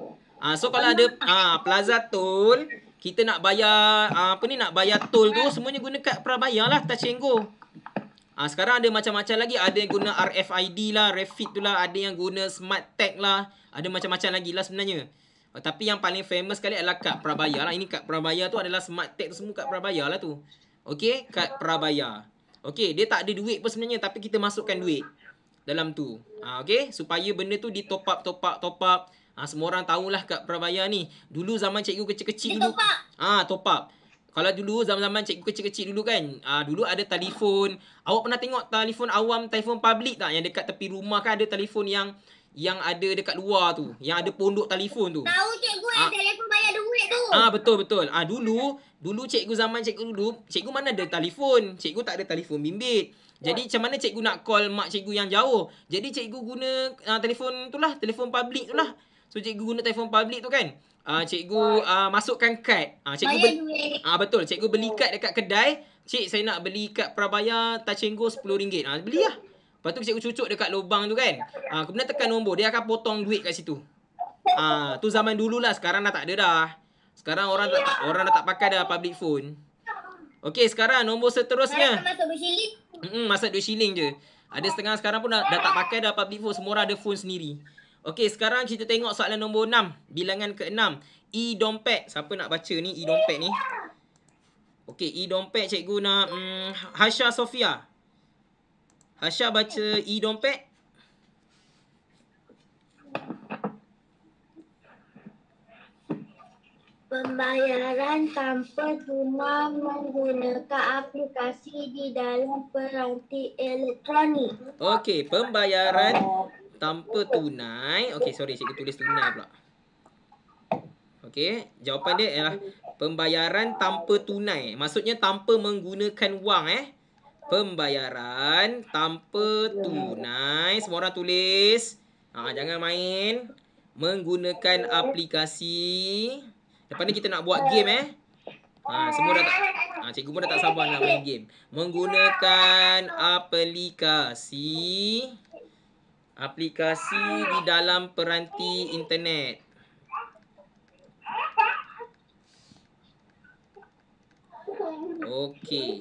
Speaker 1: Ah, so kalau ada ah, plaza tol, kita nak bayar ah, apa ni nak bayar tol tu semuanya guna kad prabayar lah tak cenggo. Ah, sekarang ada macam-macam lagi ada yang guna RFID lah, Refit tu lah, ada yang guna smart tag lah, ada macam-macam lagi lah sebenarnya. Oh, tapi yang paling famous sekali adalah kad Prabayar lah. Ini kad Prabayar tu adalah smart tag tu semua kad Prabayar lah tu. Okay kad Prabayar. Okay dia tak ada duit pun sebenarnya tapi kita masukkan duit dalam tu. Ah, okey, supaya benda tu di top up top up top up Ha, semua orang tahulah kat Prabaya ni. Dulu zaman cikgu kecil-kecil dulu. Ah, ha, top up. Kalau dulu zaman-zaman cikgu kecil-kecil dulu kan, ah ha, dulu ada telefon. Awak pernah tengok telefon awam, telefon public tak yang dekat tepi rumah kan ada telefon yang yang ada dekat luar tu, yang ada pondok telefon tu. Tahu cikgu ha. yang telefon bayar duit tu. Ah ha, betul betul. Ah ha, dulu, dulu cikgu zaman cikgu dulu, cikgu mana ada telefon? Cikgu tak ada telefon bimbit. Jadi macam mana cikgu nak call mak cikgu yang jauh? Jadi cikgu guna uh, telefon tu lah, telefon public tu lah. So cikgu guna telefon public tu kan? Uh, cikgu uh, masukkan kad. Uh, cikgu beli, uh, betul, cikgu beli oh. kad dekat kedai. Cik saya nak beli kad Prabaya Tachenggo RM10. Uh, beli lah. Lepas tu cikgu cucuk dekat lubang tu kan? Uh, kemudian tekan nombor, dia akan potong duit kat situ. Ah, uh, tu zaman dululah, sekarang dah tak ada dah. Sekarang orang tak, orang dah tak pakai dah public phone. Okey, sekarang nombor seterusnya. Masuk Hmm, masa duit shilling je. Ada setengah sekarang pun dah, dah tak pakai dah public phone. Semua orang ada phone sendiri. Okay, sekarang kita tengok soalan nombor enam, Bilangan ke-6. E-dompet. Siapa nak baca ni e-dompet ni? Okay, e-dompet cikgu nak... Hmm, Hasha Sofia. Hasha baca e-dompet. pembayaran tanpa cuma menggunakan aplikasi di dalam peranti elektronik. Okey, pembayaran tanpa tunai. Okey, sorry, cikgu tulis tunai pula. Okey, jawapan dia ialah pembayaran tanpa tunai. Maksudnya tanpa menggunakan wang eh. Pembayaran tanpa tunai. Semua orang tulis. Ha, jangan main. Menggunakan aplikasi. Lepas ni kita nak buat game eh. Ha, semua dah tak ha, cikgu pun dah tak sabar nak main game. Menggunakan aplikasi aplikasi di dalam peranti internet. Okey.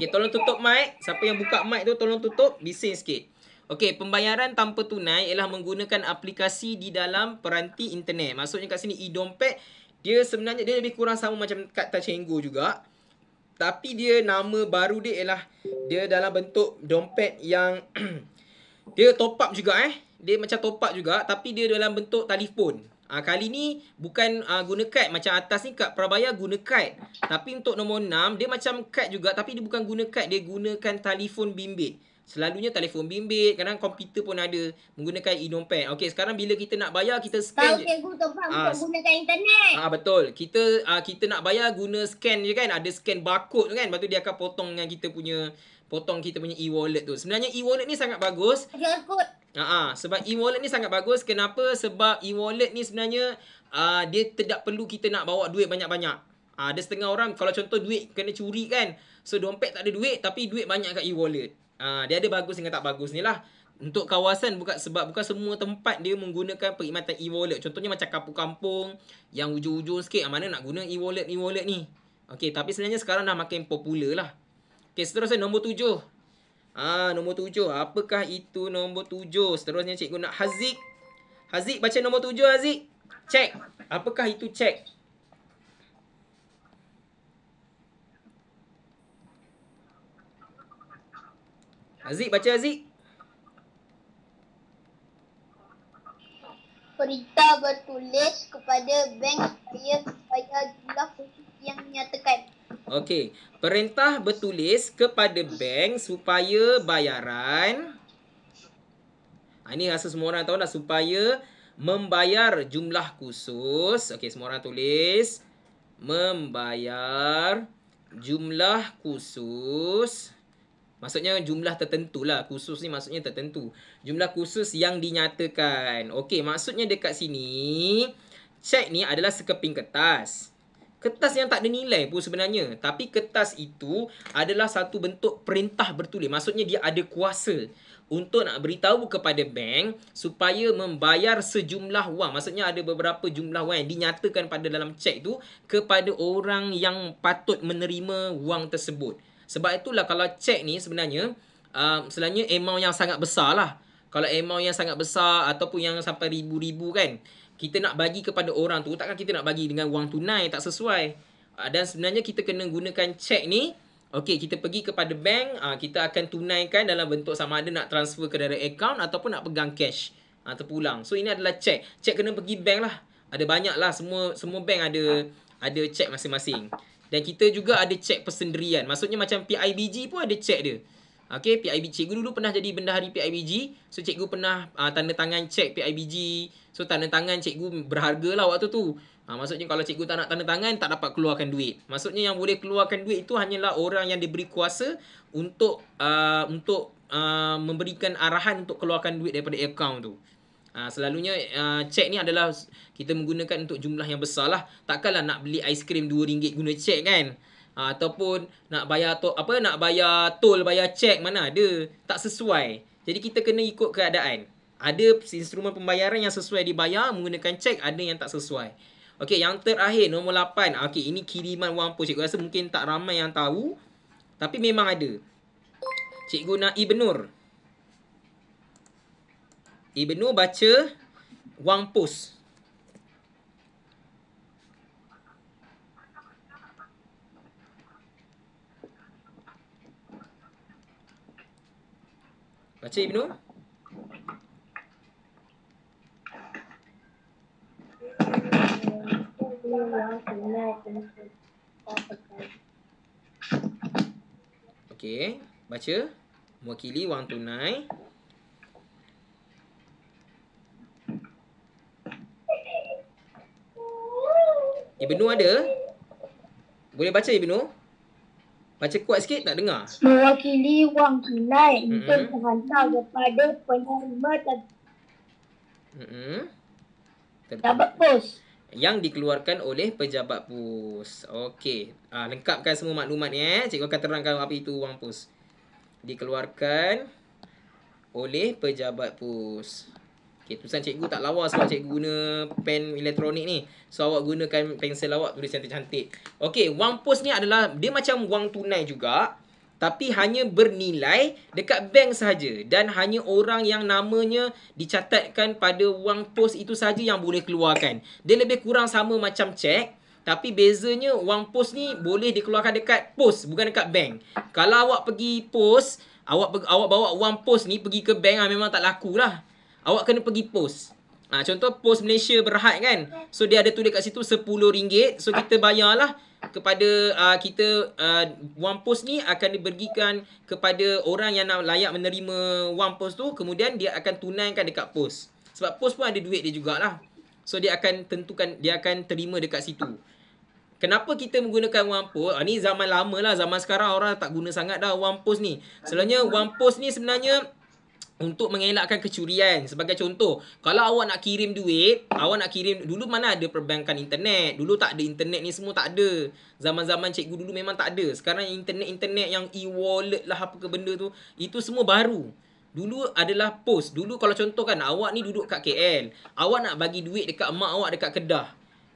Speaker 1: Okey, tolong tutup mic. Siapa yang buka mic tu tolong tutup. Bising sikit. Okey, pembayaran tanpa tunai ialah menggunakan aplikasi di dalam peranti internet. Maksudnya kat sini e-dompet, dia sebenarnya dia lebih kurang sama macam kat Tachengo juga. Tapi dia nama baru dia ialah dia dalam bentuk dompet yang dia top up juga eh. Dia macam top up juga tapi dia dalam bentuk telefon. Ha, kali ni bukan uh, guna kad macam atas ni kad Prabaya guna kad. Tapi untuk nombor 6 dia macam kad juga tapi dia bukan guna kad dia gunakan telefon bimbit. Selalunya telefon bimbit, kadang komputer pun ada menggunakan e dompet. Okey, sekarang bila kita nak bayar, kita scan. Tahu cikgu tu faham ah, internet. Ah betul. Kita ah, kita nak bayar guna scan je kan. Ada scan barcode tu kan. Lepas tu dia akan potong dengan kita punya potong kita punya e-wallet tu. Sebenarnya e-wallet ni sangat bagus. Ada ah, ah, sebab e-wallet ni sangat bagus. Kenapa? Sebab e-wallet ni sebenarnya ah, dia tidak perlu kita nak bawa duit banyak-banyak. Ah, ada setengah orang kalau contoh duit kena curi kan. So dompet tak ada duit tapi duit banyak kat e-wallet. Ah, dia ada bagus dengan tak bagus ni lah untuk kawasan bukan sebab bukan semua tempat dia menggunakan perkhidmatan e-wallet. Contohnya macam kampung-kampung yang hujung-hujung sikit ah, mana nak guna e-wallet e ni. Okay, tapi sebenarnya sekarang dah makin popular lah. Okay, seterusnya nombor tujuh. Ah, nombor tujuh. Apakah itu nombor tujuh? Seterusnya cikgu nak Haziq. Haziq baca nombor tujuh Haziq. Check. Apakah itu check? Aziz baca Aziz. Perita bertulis kepada bank supaya supaya jumlah khusus yang menyatakan. Okey. Perintah bertulis kepada bank supaya bayaran. Ah, ini rasa semua orang tahu lah. Supaya membayar jumlah khusus. Okey, semua orang tulis. Membayar jumlah khusus. Jumlah khusus. Maksudnya jumlah tertentu lah Kursus ni maksudnya tertentu Jumlah kursus yang dinyatakan Okey maksudnya dekat sini Cek ni adalah sekeping kertas Kertas yang tak ada nilai pun sebenarnya Tapi kertas itu adalah satu bentuk perintah bertulis Maksudnya dia ada kuasa Untuk nak beritahu kepada bank Supaya membayar sejumlah wang Maksudnya ada beberapa jumlah wang yang dinyatakan pada dalam cek tu Kepada orang yang patut menerima wang tersebut sebab itulah kalau cek ni sebenarnya um, Selainnya amount yang sangat besar lah Kalau amount yang sangat besar Ataupun yang sampai ribu-ribu kan Kita nak bagi kepada orang tu Takkan kita nak bagi dengan wang tunai tak sesuai uh, Dan sebenarnya kita kena gunakan cek ni Okay, kita pergi kepada bank, ah, kita akan tunaikan dalam bentuk sama ada nak transfer ke dalam account ataupun nak pegang cash atau ah, pulang. So ini adalah cek. Cek kena pergi bank lah. Ada banyak lah semua semua bank ada ada cek masing-masing. Dan kita juga ada cek persendirian. Maksudnya macam PIBG pun ada cek dia. Okay, PIB, cikgu dulu pernah jadi benda hari PIBG. So, cikgu pernah uh, tanda tangan cek PIBG. So, tanda tangan cikgu berharga lah waktu tu. Uh, maksudnya kalau cikgu tak nak tanda tangan, tak dapat keluarkan duit. Maksudnya yang boleh keluarkan duit itu hanyalah orang yang diberi kuasa untuk uh, untuk uh, memberikan arahan untuk keluarkan duit daripada akaun tu. Ha, selalunya uh, ha, cek ni adalah kita menggunakan untuk jumlah yang besar lah. Takkanlah nak beli aiskrim RM2 guna cek kan. Uh, ataupun nak bayar to apa nak bayar tol bayar cek mana ada tak sesuai jadi kita kena ikut keadaan ada instrumen pembayaran yang sesuai dibayar menggunakan cek ada yang tak sesuai okey yang terakhir nombor 8 okey ini kiriman wang pos cikgu rasa mungkin tak ramai yang tahu tapi memang ada cikgu nak ibnur Ibnu baca wang pus. Baca Ibnu. Okey, baca mewakili wang tunai Ibnu ada? Boleh baca Ibnu? Baca kuat sikit tak dengar. Mewakili wang tunai untuk mm-hmm. menghantar kepada penerima dan mm-hmm. pejabat pos. Yang dikeluarkan oleh pejabat pos. Okey. Ah, lengkapkan semua maklumat ni. Eh. Cikgu akan terangkan apa itu wang pos. Dikeluarkan oleh pejabat pos. Okay, tulisan cikgu tak lawa sebab cikgu guna pen elektronik ni. So, awak gunakan pensel awak tulis yang cantik. Okay, wang pos ni adalah dia macam wang tunai juga. Tapi hanya bernilai dekat bank sahaja. Dan hanya orang yang namanya dicatatkan pada wang pos itu sahaja yang boleh keluarkan. Dia lebih kurang sama macam cek. Tapi bezanya wang pos ni boleh dikeluarkan dekat pos bukan dekat bank. Kalau awak pergi pos, awak awak bawa wang pos ni pergi ke bank ah memang tak laku lah. Awak kena pergi post. Ha, contoh post Malaysia berhad kan. So dia ada tulis kat situ RM10. So kita bayarlah kepada uh, kita uh, one post ni akan diberikan kepada orang yang nak layak menerima wang post tu. Kemudian dia akan tunaikan dekat post. Sebab post pun ada duit dia jugalah. So dia akan tentukan, dia akan terima dekat situ. Kenapa kita menggunakan one post? Ha, ni zaman lama lah. Zaman sekarang orang tak guna sangat dah one post ni. Selainnya one post ni sebenarnya untuk mengelakkan kecurian sebagai contoh kalau awak nak kirim duit awak nak kirim dulu mana ada perbankan internet dulu tak ada internet ni semua tak ada zaman-zaman cikgu dulu memang tak ada sekarang internet-internet yang e-wallet lah apa ke benda tu itu semua baru dulu adalah post dulu kalau contoh kan awak ni duduk kat KL awak nak bagi duit dekat mak awak dekat Kedah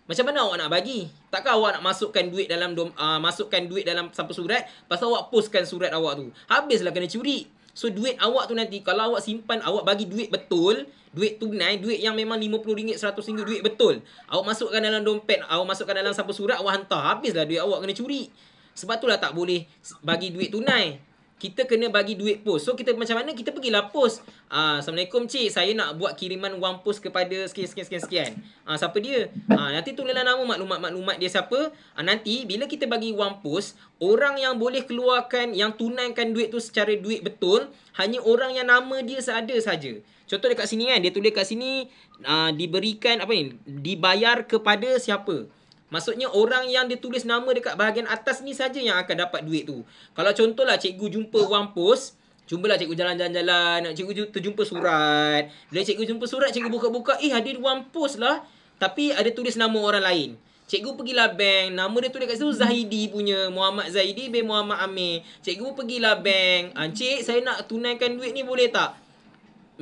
Speaker 1: macam mana awak nak bagi takkan awak nak masukkan duit dalam uh, masukkan duit dalam sampai surat pasal awak postkan surat awak tu habislah kena curi So duit awak tu nanti kalau awak simpan awak bagi duit betul, duit tunai, duit yang memang RM50, RM100 duit betul. Awak masukkan dalam dompet, awak masukkan dalam sapu surat, awak hantar. Habislah duit awak kena curi. Sebab itulah tak boleh bagi duit tunai kita kena bagi duit pos. So kita macam mana kita pergilah pos. uh, ah, assalamualaikum cik, saya nak buat kiriman wang pos kepada sekian sekian sekian uh, siapa dia? uh, nanti tulislah nama maklumat-maklumat dia siapa. uh, nanti bila kita bagi wang pos, orang yang boleh keluarkan yang tunaikan duit tu secara duit betul hanya orang yang nama dia seada saja. Contoh dekat sini kan, dia tulis kat sini uh, diberikan apa ni? Dibayar kepada siapa? Maksudnya orang yang ditulis nama dekat bahagian atas ni saja yang akan dapat duit tu. Kalau contohlah cikgu jumpa wang pos, jumpalah cikgu jalan-jalan-jalan, cikgu terjumpa surat. Bila cikgu jumpa surat, cikgu buka-buka, eh ada wang pos lah. Tapi ada tulis nama orang lain. Cikgu pergilah bank, nama dia tulis kat situ Zahidi punya. Muhammad Zahidi bin Muhammad Amir. Cikgu pergilah bank. Encik, ah, saya nak tunaikan duit ni boleh tak?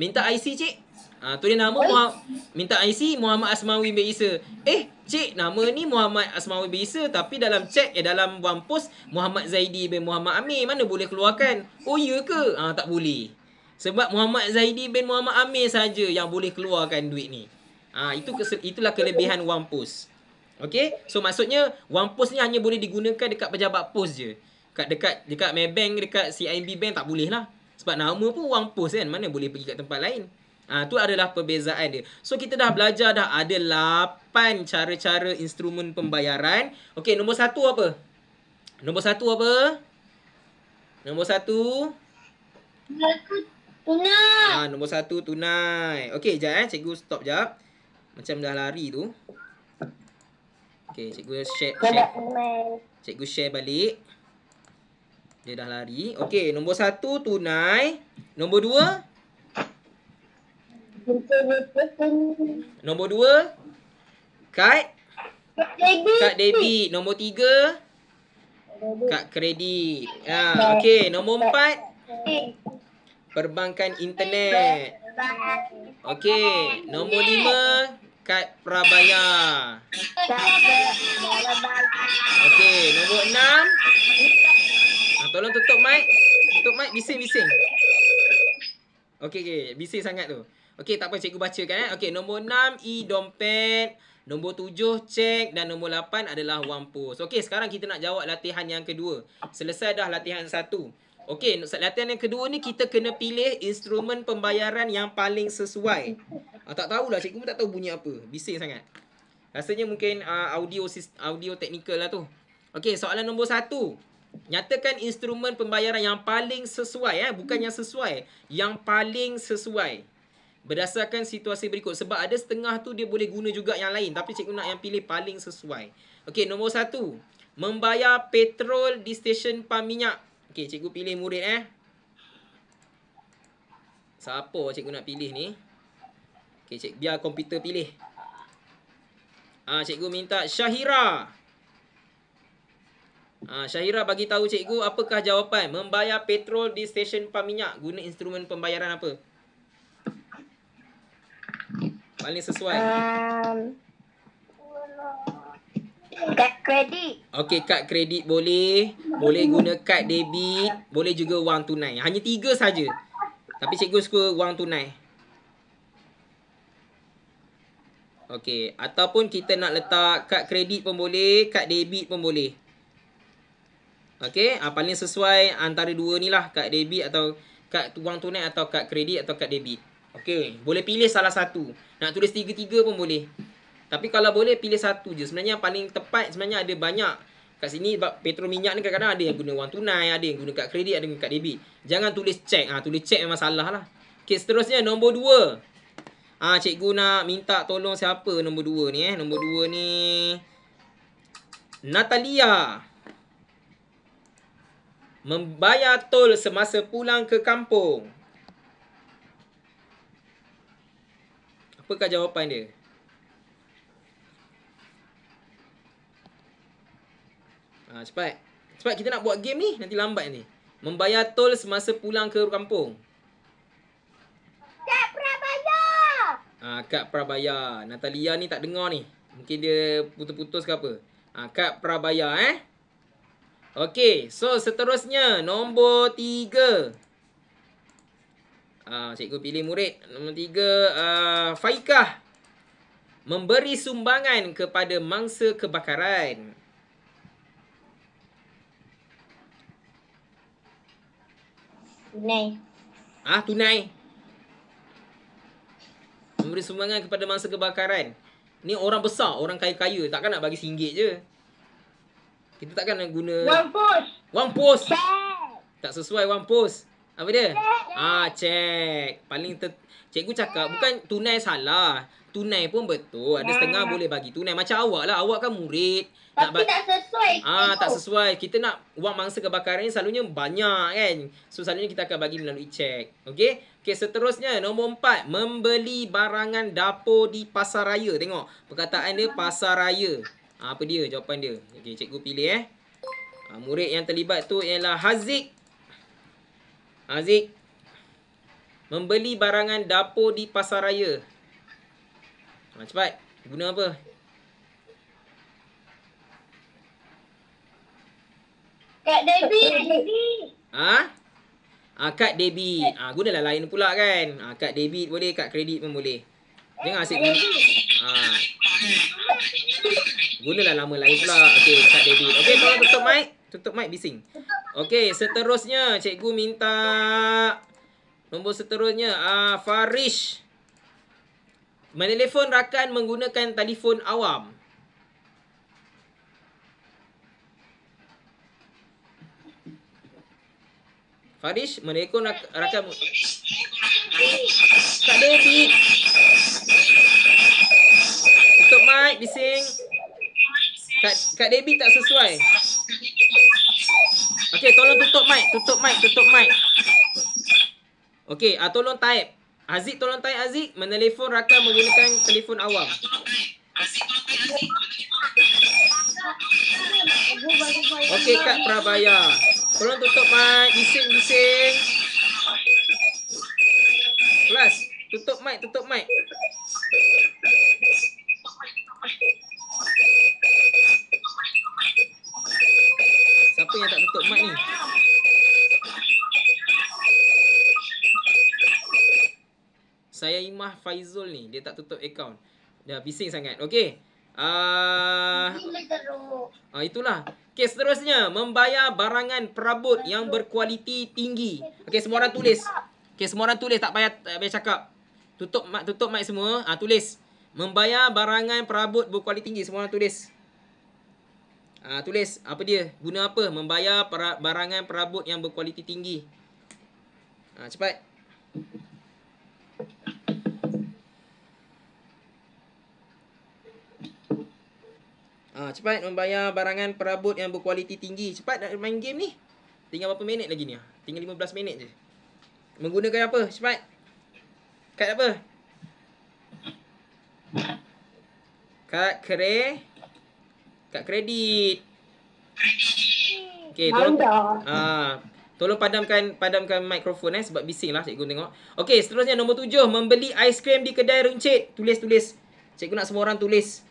Speaker 1: Minta IC cik, Ah tu dia nama Muhammad, minta IC Muhammad Asmawi bin Isa. Eh, cik nama ni Muhammad Asmawi bin Isa tapi dalam cek eh dalam buang post Muhammad Zaidi bin Muhammad Amir mana boleh keluarkan? Oh ya ke? Ah tak boleh. Sebab Muhammad Zaidi bin Muhammad Amir saja yang boleh keluarkan duit ni. Ah itu itulah kelebihan buang post. Okay, so maksudnya wang pos ni hanya boleh digunakan dekat pejabat pos je. Dekat dekat dekat Maybank, dekat CIMB Bank tak boleh lah. Sebab nama pun wang pos kan, mana boleh pergi kat tempat lain. Ha, tu adalah perbezaan dia. So kita dah belajar dah ada 8 cara-cara instrumen pembayaran. Okey, nombor satu apa? Nombor satu apa? Nombor satu? Tunai. Ha, nombor satu tunai. Okey, jap eh. Cikgu stop jap. Macam dah lari tu. Okey, cikgu share. share. Cikgu share balik. Dia dah lari. Okey, nombor satu tunai. Nombor dua? Nombor dua? Nombor dua Kad Kad debit Nombor tiga Kad kredit ha, Okey. Nombor empat Perbankan internet Okey. Nombor lima Kad Prabayar. Okey. Nombor enam ha, Tolong tutup mic Tutup mic Bising-bising Okey. okay. Bising sangat tu. Okey, tak apa cikgu bacakan eh. Okey, nombor 6 e dompet, nombor 7 cek dan nombor 8 adalah wang pos. Okey, sekarang kita nak jawab latihan yang kedua. Selesai dah latihan satu. Okey, untuk latihan yang kedua ni kita kena pilih instrumen pembayaran yang paling sesuai. Ah, tak lah cikgu pun tak tahu bunyi apa. Bising sangat. Rasanya mungkin uh, audio audio teknikal lah tu. Okey, soalan nombor satu. Nyatakan instrumen pembayaran yang paling sesuai eh bukan yang sesuai yang paling sesuai berdasarkan situasi berikut sebab ada setengah tu dia boleh guna juga yang lain tapi cikgu nak yang pilih paling sesuai. Okey, nombor satu. Membayar petrol di stesen pam minyak. Okey, cikgu pilih murid eh. Siapa cikgu nak pilih ni? Okey, cik biar komputer pilih. ha, cikgu minta Syahira. Ah, ha, Syahira bagi tahu cikgu apakah jawapan? Membayar petrol di stesen pam minyak guna instrumen pembayaran apa? paling sesuai? Um, kad kredit. Okey, kad kredit boleh. Boleh guna kad debit. Boleh juga wang tunai. Hanya tiga saja. Tapi cikgu suka wang tunai. Okey, ataupun kita nak letak kad kredit pun boleh, kad debit pun boleh. Okey, ah, paling sesuai antara dua ni lah, kad debit atau kad wang tunai atau kad kredit atau kad debit. Okey, boleh pilih salah satu. Nak tulis tiga-tiga pun boleh. Tapi kalau boleh pilih satu je. Sebenarnya yang paling tepat sebenarnya ada banyak kat sini sebab petrol minyak ni kadang-kadang ada yang guna wang tunai, ada yang guna kad kredit, ada yang guna kad debit. Jangan tulis cek. Ah, ha, tulis cek memang salah lah. Okey, seterusnya nombor dua. Ah, ha, cikgu nak minta tolong siapa nombor dua ni eh? Nombor dua ni Natalia. Membayar tol semasa pulang ke kampung. apakah jawapan dia? Ha, cepat. Cepat kita nak buat game ni. Nanti lambat ni. Membayar tol semasa pulang ke kampung. Kak Prabaya. Ha, Kak Prabaya. Natalia ni tak dengar ni. Mungkin dia putus-putus ke apa. Ha, Kak Prabaya eh. Okey. So seterusnya. Nombor tiga. Nombor tiga. Uh, cikgu pilih murid. Nombor tiga, uh, Faikah. Memberi sumbangan kepada mangsa kebakaran. Tunai. Ah, tunai. Memberi sumbangan kepada mangsa kebakaran. Ni orang besar, orang kaya-kaya. Takkan nak bagi singgit je. Kita takkan nak guna... Wampus! Wampus! Tak sesuai wampus. Apa dia? Ah, cek. Paling ter... Cikgu cakap bukan tunai salah. Tunai pun betul. Ada setengah ya. boleh bagi tunai. Macam awak lah. Awak kan murid. Tapi nak tak sesuai. Ah, cikgu. tak sesuai. Kita nak uang mangsa kebakaran ni selalunya banyak kan. So, selalunya kita akan bagi melalui cek. Okay? Okay, seterusnya. Nombor empat. Membeli barangan dapur di pasar raya. Tengok. Perkataan dia pasar raya. Ah, apa dia? Jawapan dia. Okay, cikgu pilih eh. Ah, murid yang terlibat tu ialah Haziq Aziz, Membeli barangan dapur di pasar raya ha, Cepat Guna apa? Kak debit Ha? Ha, kad debit. Ha, gunalah lain pula kan. Ha, kad debit boleh, kak kredit pun boleh. Jangan asyik guna. Ha. Gunalah lama lain pula. Okay, kad debit. Okay, kalau tutup mic. Tutup mic bising. Okey, seterusnya cikgu minta nombor seterusnya ah uh, Farish. Menelefon rakan menggunakan telefon awam. Farish, menelefon rak- rakan Tak ada beat. Tutup mic, bising. Kat, kat tak sesuai. Okay, tolong tutup mic, tutup mic, tutup mic. Okay, uh, ah, tolong type. Aziz tolong type Aziz, menelefon rakan menggunakan telefon awam. Okay, Kak Prabaya. Tolong tutup mic, bising-bising. Kelas, tutup mic, tutup mic. yang tak tutup mic ni? Saya Imah Faizul ni, dia tak tutup account. Dah bising sangat. Okay. Ah uh, uh, itulah. Okey, seterusnya membayar barangan perabot yang berkualiti tinggi. Okey, semua orang tulis. Okey, semua orang tulis tak payah tak payah cakap. Tutup mak, tutup mak semua. Ah uh, tulis. Membayar barangan perabot berkualiti tinggi. Semua orang tulis. Ha, tulis apa dia? Guna apa? Membayar para barangan perabot yang berkualiti tinggi. Ha, cepat. Ha, cepat membayar barangan perabot yang berkualiti tinggi. Cepat nak main game ni. Tinggal berapa minit lagi ni? Tinggal 15 minit je. Menggunakan apa? Cepat. Kad apa? Kad kredit kad kredit. Okay, tolong ah, tolong padamkan padamkan mikrofon eh sebab bising lah cikgu tengok. Okay, seterusnya nombor tujuh. Membeli aiskrim di kedai runcit. Tulis-tulis. Cikgu nak semua orang tulis.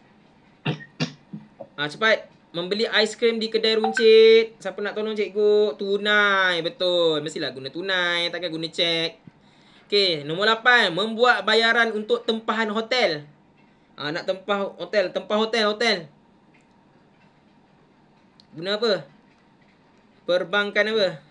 Speaker 1: Ah, cepat. Membeli aiskrim di kedai runcit. Siapa nak tolong cikgu? Tunai. Betul. Mestilah guna tunai. Takkan guna cek. Okay, nombor lapan. Membuat bayaran untuk tempahan hotel. Ah, nak tempah hotel. Tempah hotel, hotel. Guna apa? Perbankan apa?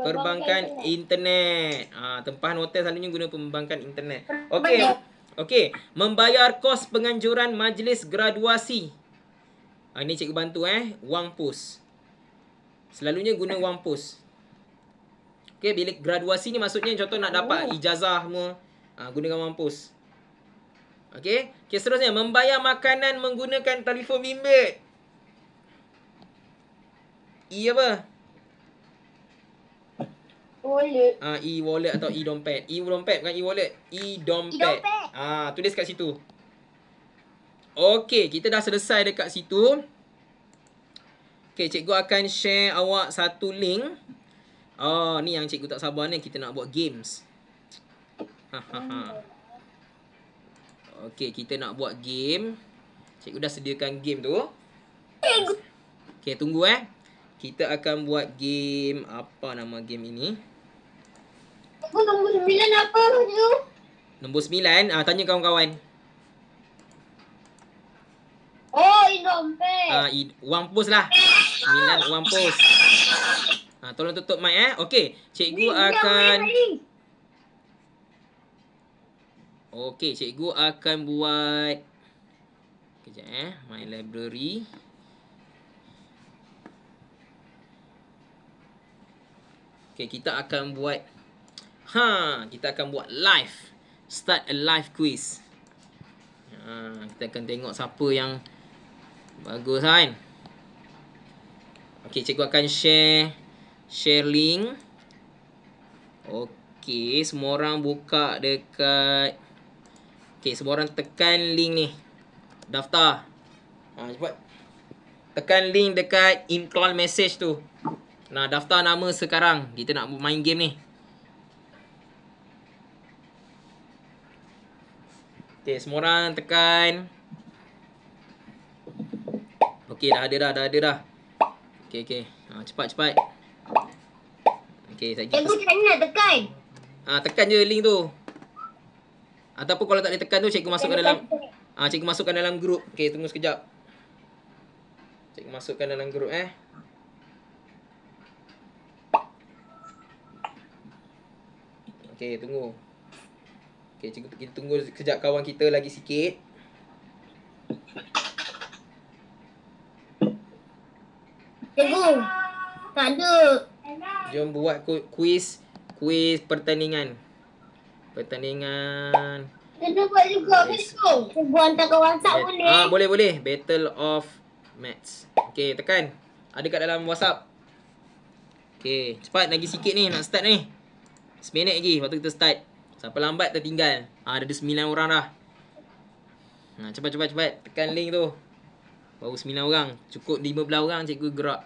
Speaker 1: Perbankan internet. Ah, tempahan hotel selalunya guna perbankan internet. Okey. Okey, membayar kos penganjuran majlis graduasi. Ah, ini cikgu bantu eh, wang pos. Selalunya guna wang pos. Okey, bila graduasi ni maksudnya contoh nak dapat oh. ijazah semua, ah gunakan wang pos. Okey. Okay, Okey, seterusnya. Membayar makanan menggunakan telefon bimbit. E apa? Wallet. Ah, ha, e-wallet atau e-dompet. E-dompet bukan e-wallet. E-dompet. Ah, ha, tulis kat situ. Okay, kita dah selesai dekat situ. Okay, cikgu akan share awak satu link. Oh, ni yang cikgu tak sabar ni. Kita nak buat games. Ha, ha, ha. Okey, kita nak buat game. Cikgu dah sediakan game tu. Okey, tunggu eh. Kita akan buat game apa nama game ini? Aku nombor sembilan apa tu? Nombor sembilan? Ah, tanya kawan-kawan. Oh, inompet. Ah, i- uang pos lah. Sembilan uang pos. Ah, tolong tutup mic eh. Okey, cikgu akan Okey, cikgu akan buat kejap eh my library. Okey, kita akan buat ha, kita akan buat live start a live quiz. Ha, kita akan tengok siapa yang bagus ha, kan. Okey, cikgu akan share share link. Okey, semua orang buka dekat Okay, semua orang tekan link ni. Daftar. Ha, cepat. Tekan link dekat incline message tu. Nah, daftar nama sekarang. Kita nak main game ni. Okay, semua orang tekan. Okay, dah ada dah. Dah ada dah. Okay, okay. Ha, cepat, cepat. Okay, saya... Cikgu tak nak tekan. Ha, tekan je link tu. Ataupun kalau tak boleh tekan tu cikgu masukkan dalam ah cikgu masukkan dalam grup. Okey, tunggu sekejap. Cikgu masukkan dalam grup eh. Okey, tunggu. Okey, cikgu kita tunggu sekejap kawan kita lagi sikit. Cikgu. Tak ada. Jom buat kuis kuis pertandingan pertandingan. Kita buat juga besok. Cuba hantar ke WhatsApp Bet boleh. Ah boleh boleh. Battle of Mats. Okey, tekan. Ada kat dalam WhatsApp. Okey, cepat lagi sikit ni nak start ni. 1 lagi waktu kita start. Siapa lambat tertinggal. Ah ada 9 orang dah. Nah, cepat cepat cepat tekan link tu. Baru 9 orang. Cukup 15 orang cikgu gerak.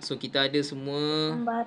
Speaker 1: So kita ada semua Lambat.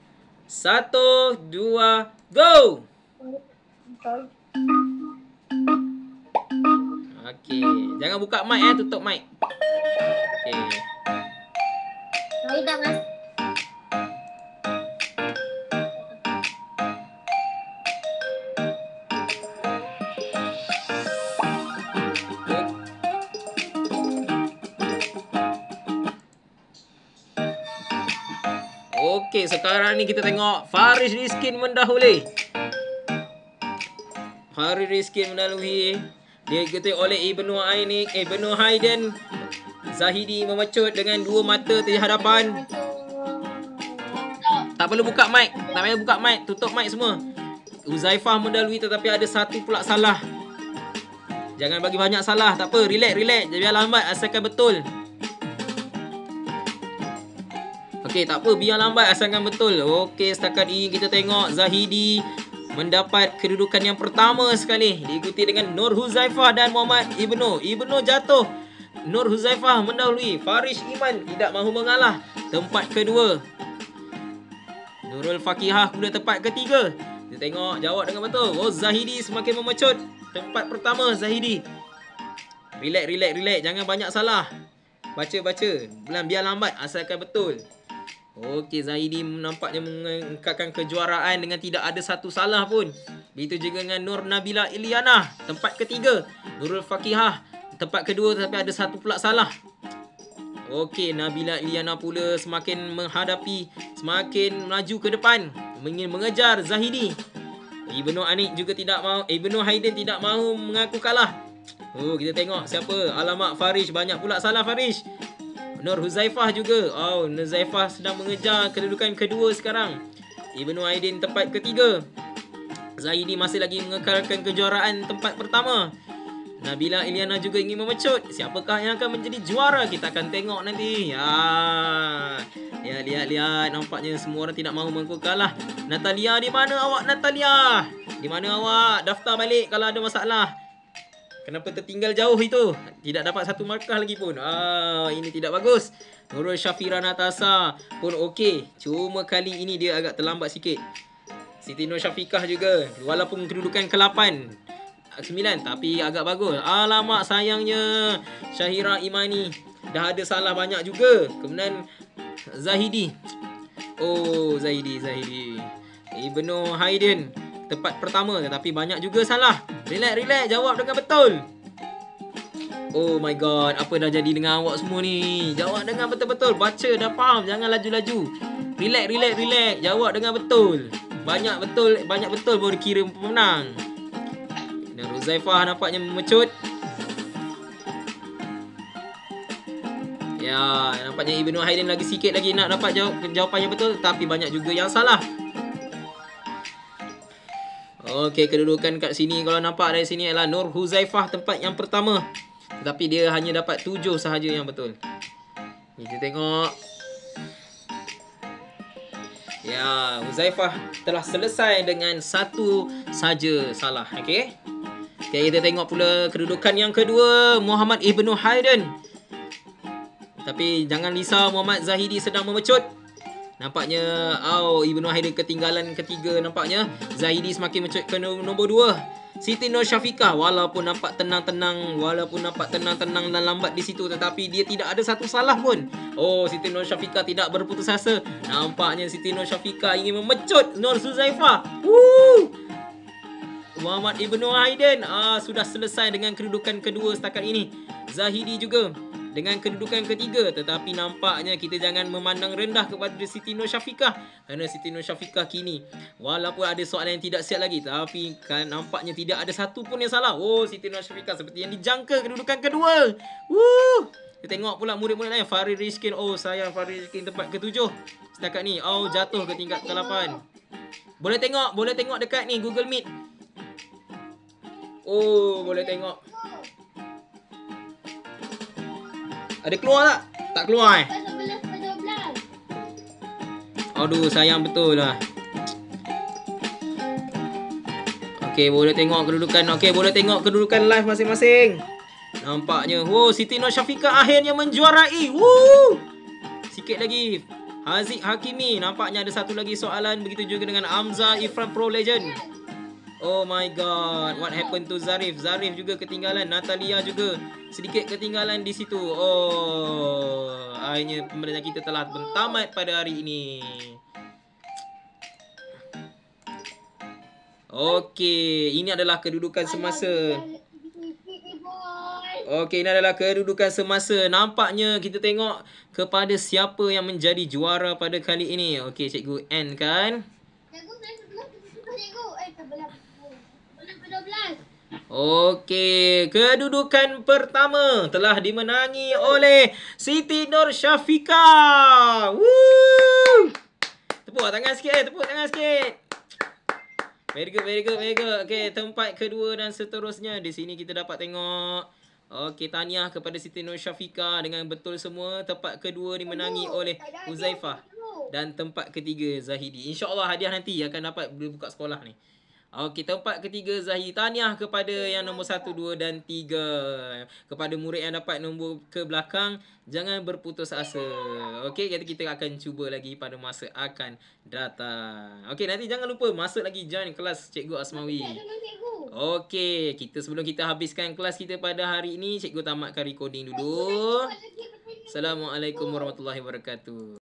Speaker 1: Satu, dua, go! Okay, jangan buka mic eh, tutup mic. Okay. Mari tak masuk. Okey, sekarang ni kita tengok Faris Rizkin mendahului. Faris Rizkin mendahului. Dia ikuti oleh Ibnu Aini, Ibnu Haiden. Zahidi memecut dengan dua mata di hadapan. Tak perlu buka mic. Tak payah buka mic. Tutup mic semua. Uzaifah mendahului tetapi ada satu pula salah. Jangan bagi banyak salah. Tak apa. Relax, relax. Biar lambat. Asalkan Betul. Okey, tak apa. Biar lambat asalkan betul. Okey, setakat ini kita tengok Zahidi mendapat kedudukan yang pertama sekali. Diikuti dengan Nur Huzaifah dan Muhammad Ibnu. Ibnu jatuh. Nur Huzaifah mendahului. Farish Iman tidak mahu mengalah. Tempat kedua. Nurul Fakihah pula tempat ketiga. Kita tengok jawab dengan betul. Oh, Zahidi semakin memecut. Tempat pertama Zahidi. Relax, relax, relax. Jangan banyak salah. Baca, baca. Biar lambat asalkan betul. Okey Zaidi nampaknya mengangkatkan kejuaraan dengan tidak ada satu salah pun. Begitu juga dengan Nur Nabila Iliana tempat ketiga. Nurul Fakihah tempat kedua tapi ada satu pula salah. Okey Nabila Iliana pula semakin menghadapi semakin melaju ke depan ingin mengejar Zahidi. Ibnu Anik juga tidak mau Ibnu Haiden tidak mahu mengaku kalah. Oh kita tengok siapa. Alamak Farish banyak pula salah Farish. Nur Huzaifah juga. Oh, Nur Huzaifah sedang mengejar kedudukan kedua sekarang. Ibnu Aidin tempat ketiga. Zaidi masih lagi mengekalkan kejuaraan tempat pertama. Nabila Iliana juga ingin memecut. Siapakah yang akan menjadi juara? Kita akan tengok nanti. Ya. Ya, lihat lihat nampaknya semua orang tidak mahu mengaku kalah. Natalia di mana awak Natalia? Di mana awak? Daftar balik kalau ada masalah. Kenapa tertinggal jauh itu? Tidak dapat satu markah lagi pun. Ah, ini tidak bagus. Nurul Syafira Natasa pun okey. Cuma kali ini dia agak terlambat sikit. Siti Nur Syafiqah juga. Walaupun kedudukan ke-8. 9 tapi agak bagus. Alamak sayangnya Syahira Imani dah ada salah banyak juga. Kemudian Zahidi. Oh, Zahidi, Zahidi. Ibnu Haiden. Tempat pertama tetapi banyak juga salah. Relax, relax, jawab dengan betul. Oh my god, apa dah jadi dengan awak semua ni? Jawab dengan betul-betul, baca dah faham, jangan laju-laju. Relax, relax, relax, jawab dengan betul. Banyak betul, banyak betul baru kira pemenang. Dan Ruzaifah nampaknya memecut. Ya, nampaknya Ibnu Haidin lagi sikit lagi nak dapat jawab, jawapan yang betul tapi banyak juga yang salah. Okey, kedudukan kat sini kalau nampak dari sini ialah Nur Huzaifah tempat yang pertama. tapi dia hanya dapat tujuh sahaja yang betul. Kita tengok. Ya, Huzaifah telah selesai dengan satu sahaja salah. Okey. Okey, kita tengok pula kedudukan yang kedua. Muhammad Ibn Haydn. Tapi jangan risau Muhammad Zahidi sedang memecut. Nampaknya Au oh, Ibnu Haidin ketinggalan ketiga nampaknya Zahidi semakin mencuit ke nombor dua Siti Nur Syafiqah walaupun nampak tenang-tenang Walaupun nampak tenang-tenang dan lambat di situ Tetapi dia tidak ada satu salah pun Oh Siti Nur Syafiqah tidak berputus asa Nampaknya Siti Nur Syafiqah ingin memecut Nur Suzaifah Woo! Muhammad Ibnu Haidin ah, Sudah selesai dengan kedudukan kedua setakat ini Zahidi juga dengan kedudukan ketiga tetapi nampaknya kita jangan memandang rendah kepada Siti Nur Syafiqah kerana Siti Nur Syafiqah kini walaupun ada soalan yang tidak siap lagi tapi kan nampaknya tidak ada satu pun yang salah oh Siti Nur Syafiqah seperti yang dijangka kedudukan kedua Woo! Kita tengok pula murid-murid lain Farid Rizkin Oh sayang Farid Rizkin tempat ketujuh Setakat ni Oh jatuh ke tingkat ke-8 Boleh tengok Boleh tengok dekat ni Google Meet Oh boleh tengok Ada keluar tak? Tak keluar eh? Aduh sayang betul lah Okey boleh tengok kedudukan Okey boleh tengok kedudukan live masing-masing Nampaknya Wow oh, Siti Nur Syafiqah akhirnya menjuarai Woo! Sikit lagi Haziq Hakimi Nampaknya ada satu lagi soalan Begitu juga dengan Amza Ifran Pro Legend Oh my god, what happened to Zarif? Zarif juga ketinggalan, Natalia juga sedikit ketinggalan di situ. Oh, akhirnya pembelajaran kita telah bertamat pada hari ini. Okay, ini adalah kedudukan semasa. Okay, ini adalah kedudukan semasa. Nampaknya kita tengok kepada siapa yang menjadi juara pada kali ini. Okey, cikgu end kan? Cikgu, cikgu, cikgu, cikgu, cikgu, cikgu, Okey, kedudukan pertama telah dimenangi oleh Siti Nur Syafika. Tepuk tangan sikit, eh. tepuk tangan sikit. Very good, very good, very good. Okey, tempat kedua dan seterusnya di sini kita dapat tengok. Okey, tahniah kepada Siti Nur Syafika dengan betul semua. Tempat kedua dimenangi oleh Uzaifah. Dan tempat ketiga Zahidi. InsyaAllah hadiah nanti akan dapat buka sekolah ni. Okay, kita tempat ketiga Zahir. Tahniah kepada okay, yang nombor satu, dua dan tiga. Kepada murid yang dapat nombor ke belakang, jangan berputus asa. Okey, kita, kita akan cuba lagi pada masa akan datang. Okey, nanti jangan lupa masuk lagi join kelas Cikgu Asmawi. Okey, kita sebelum kita habiskan kelas kita pada hari ini, Cikgu tamatkan recording dulu. Assalamualaikum warahmatullahi wabarakatuh.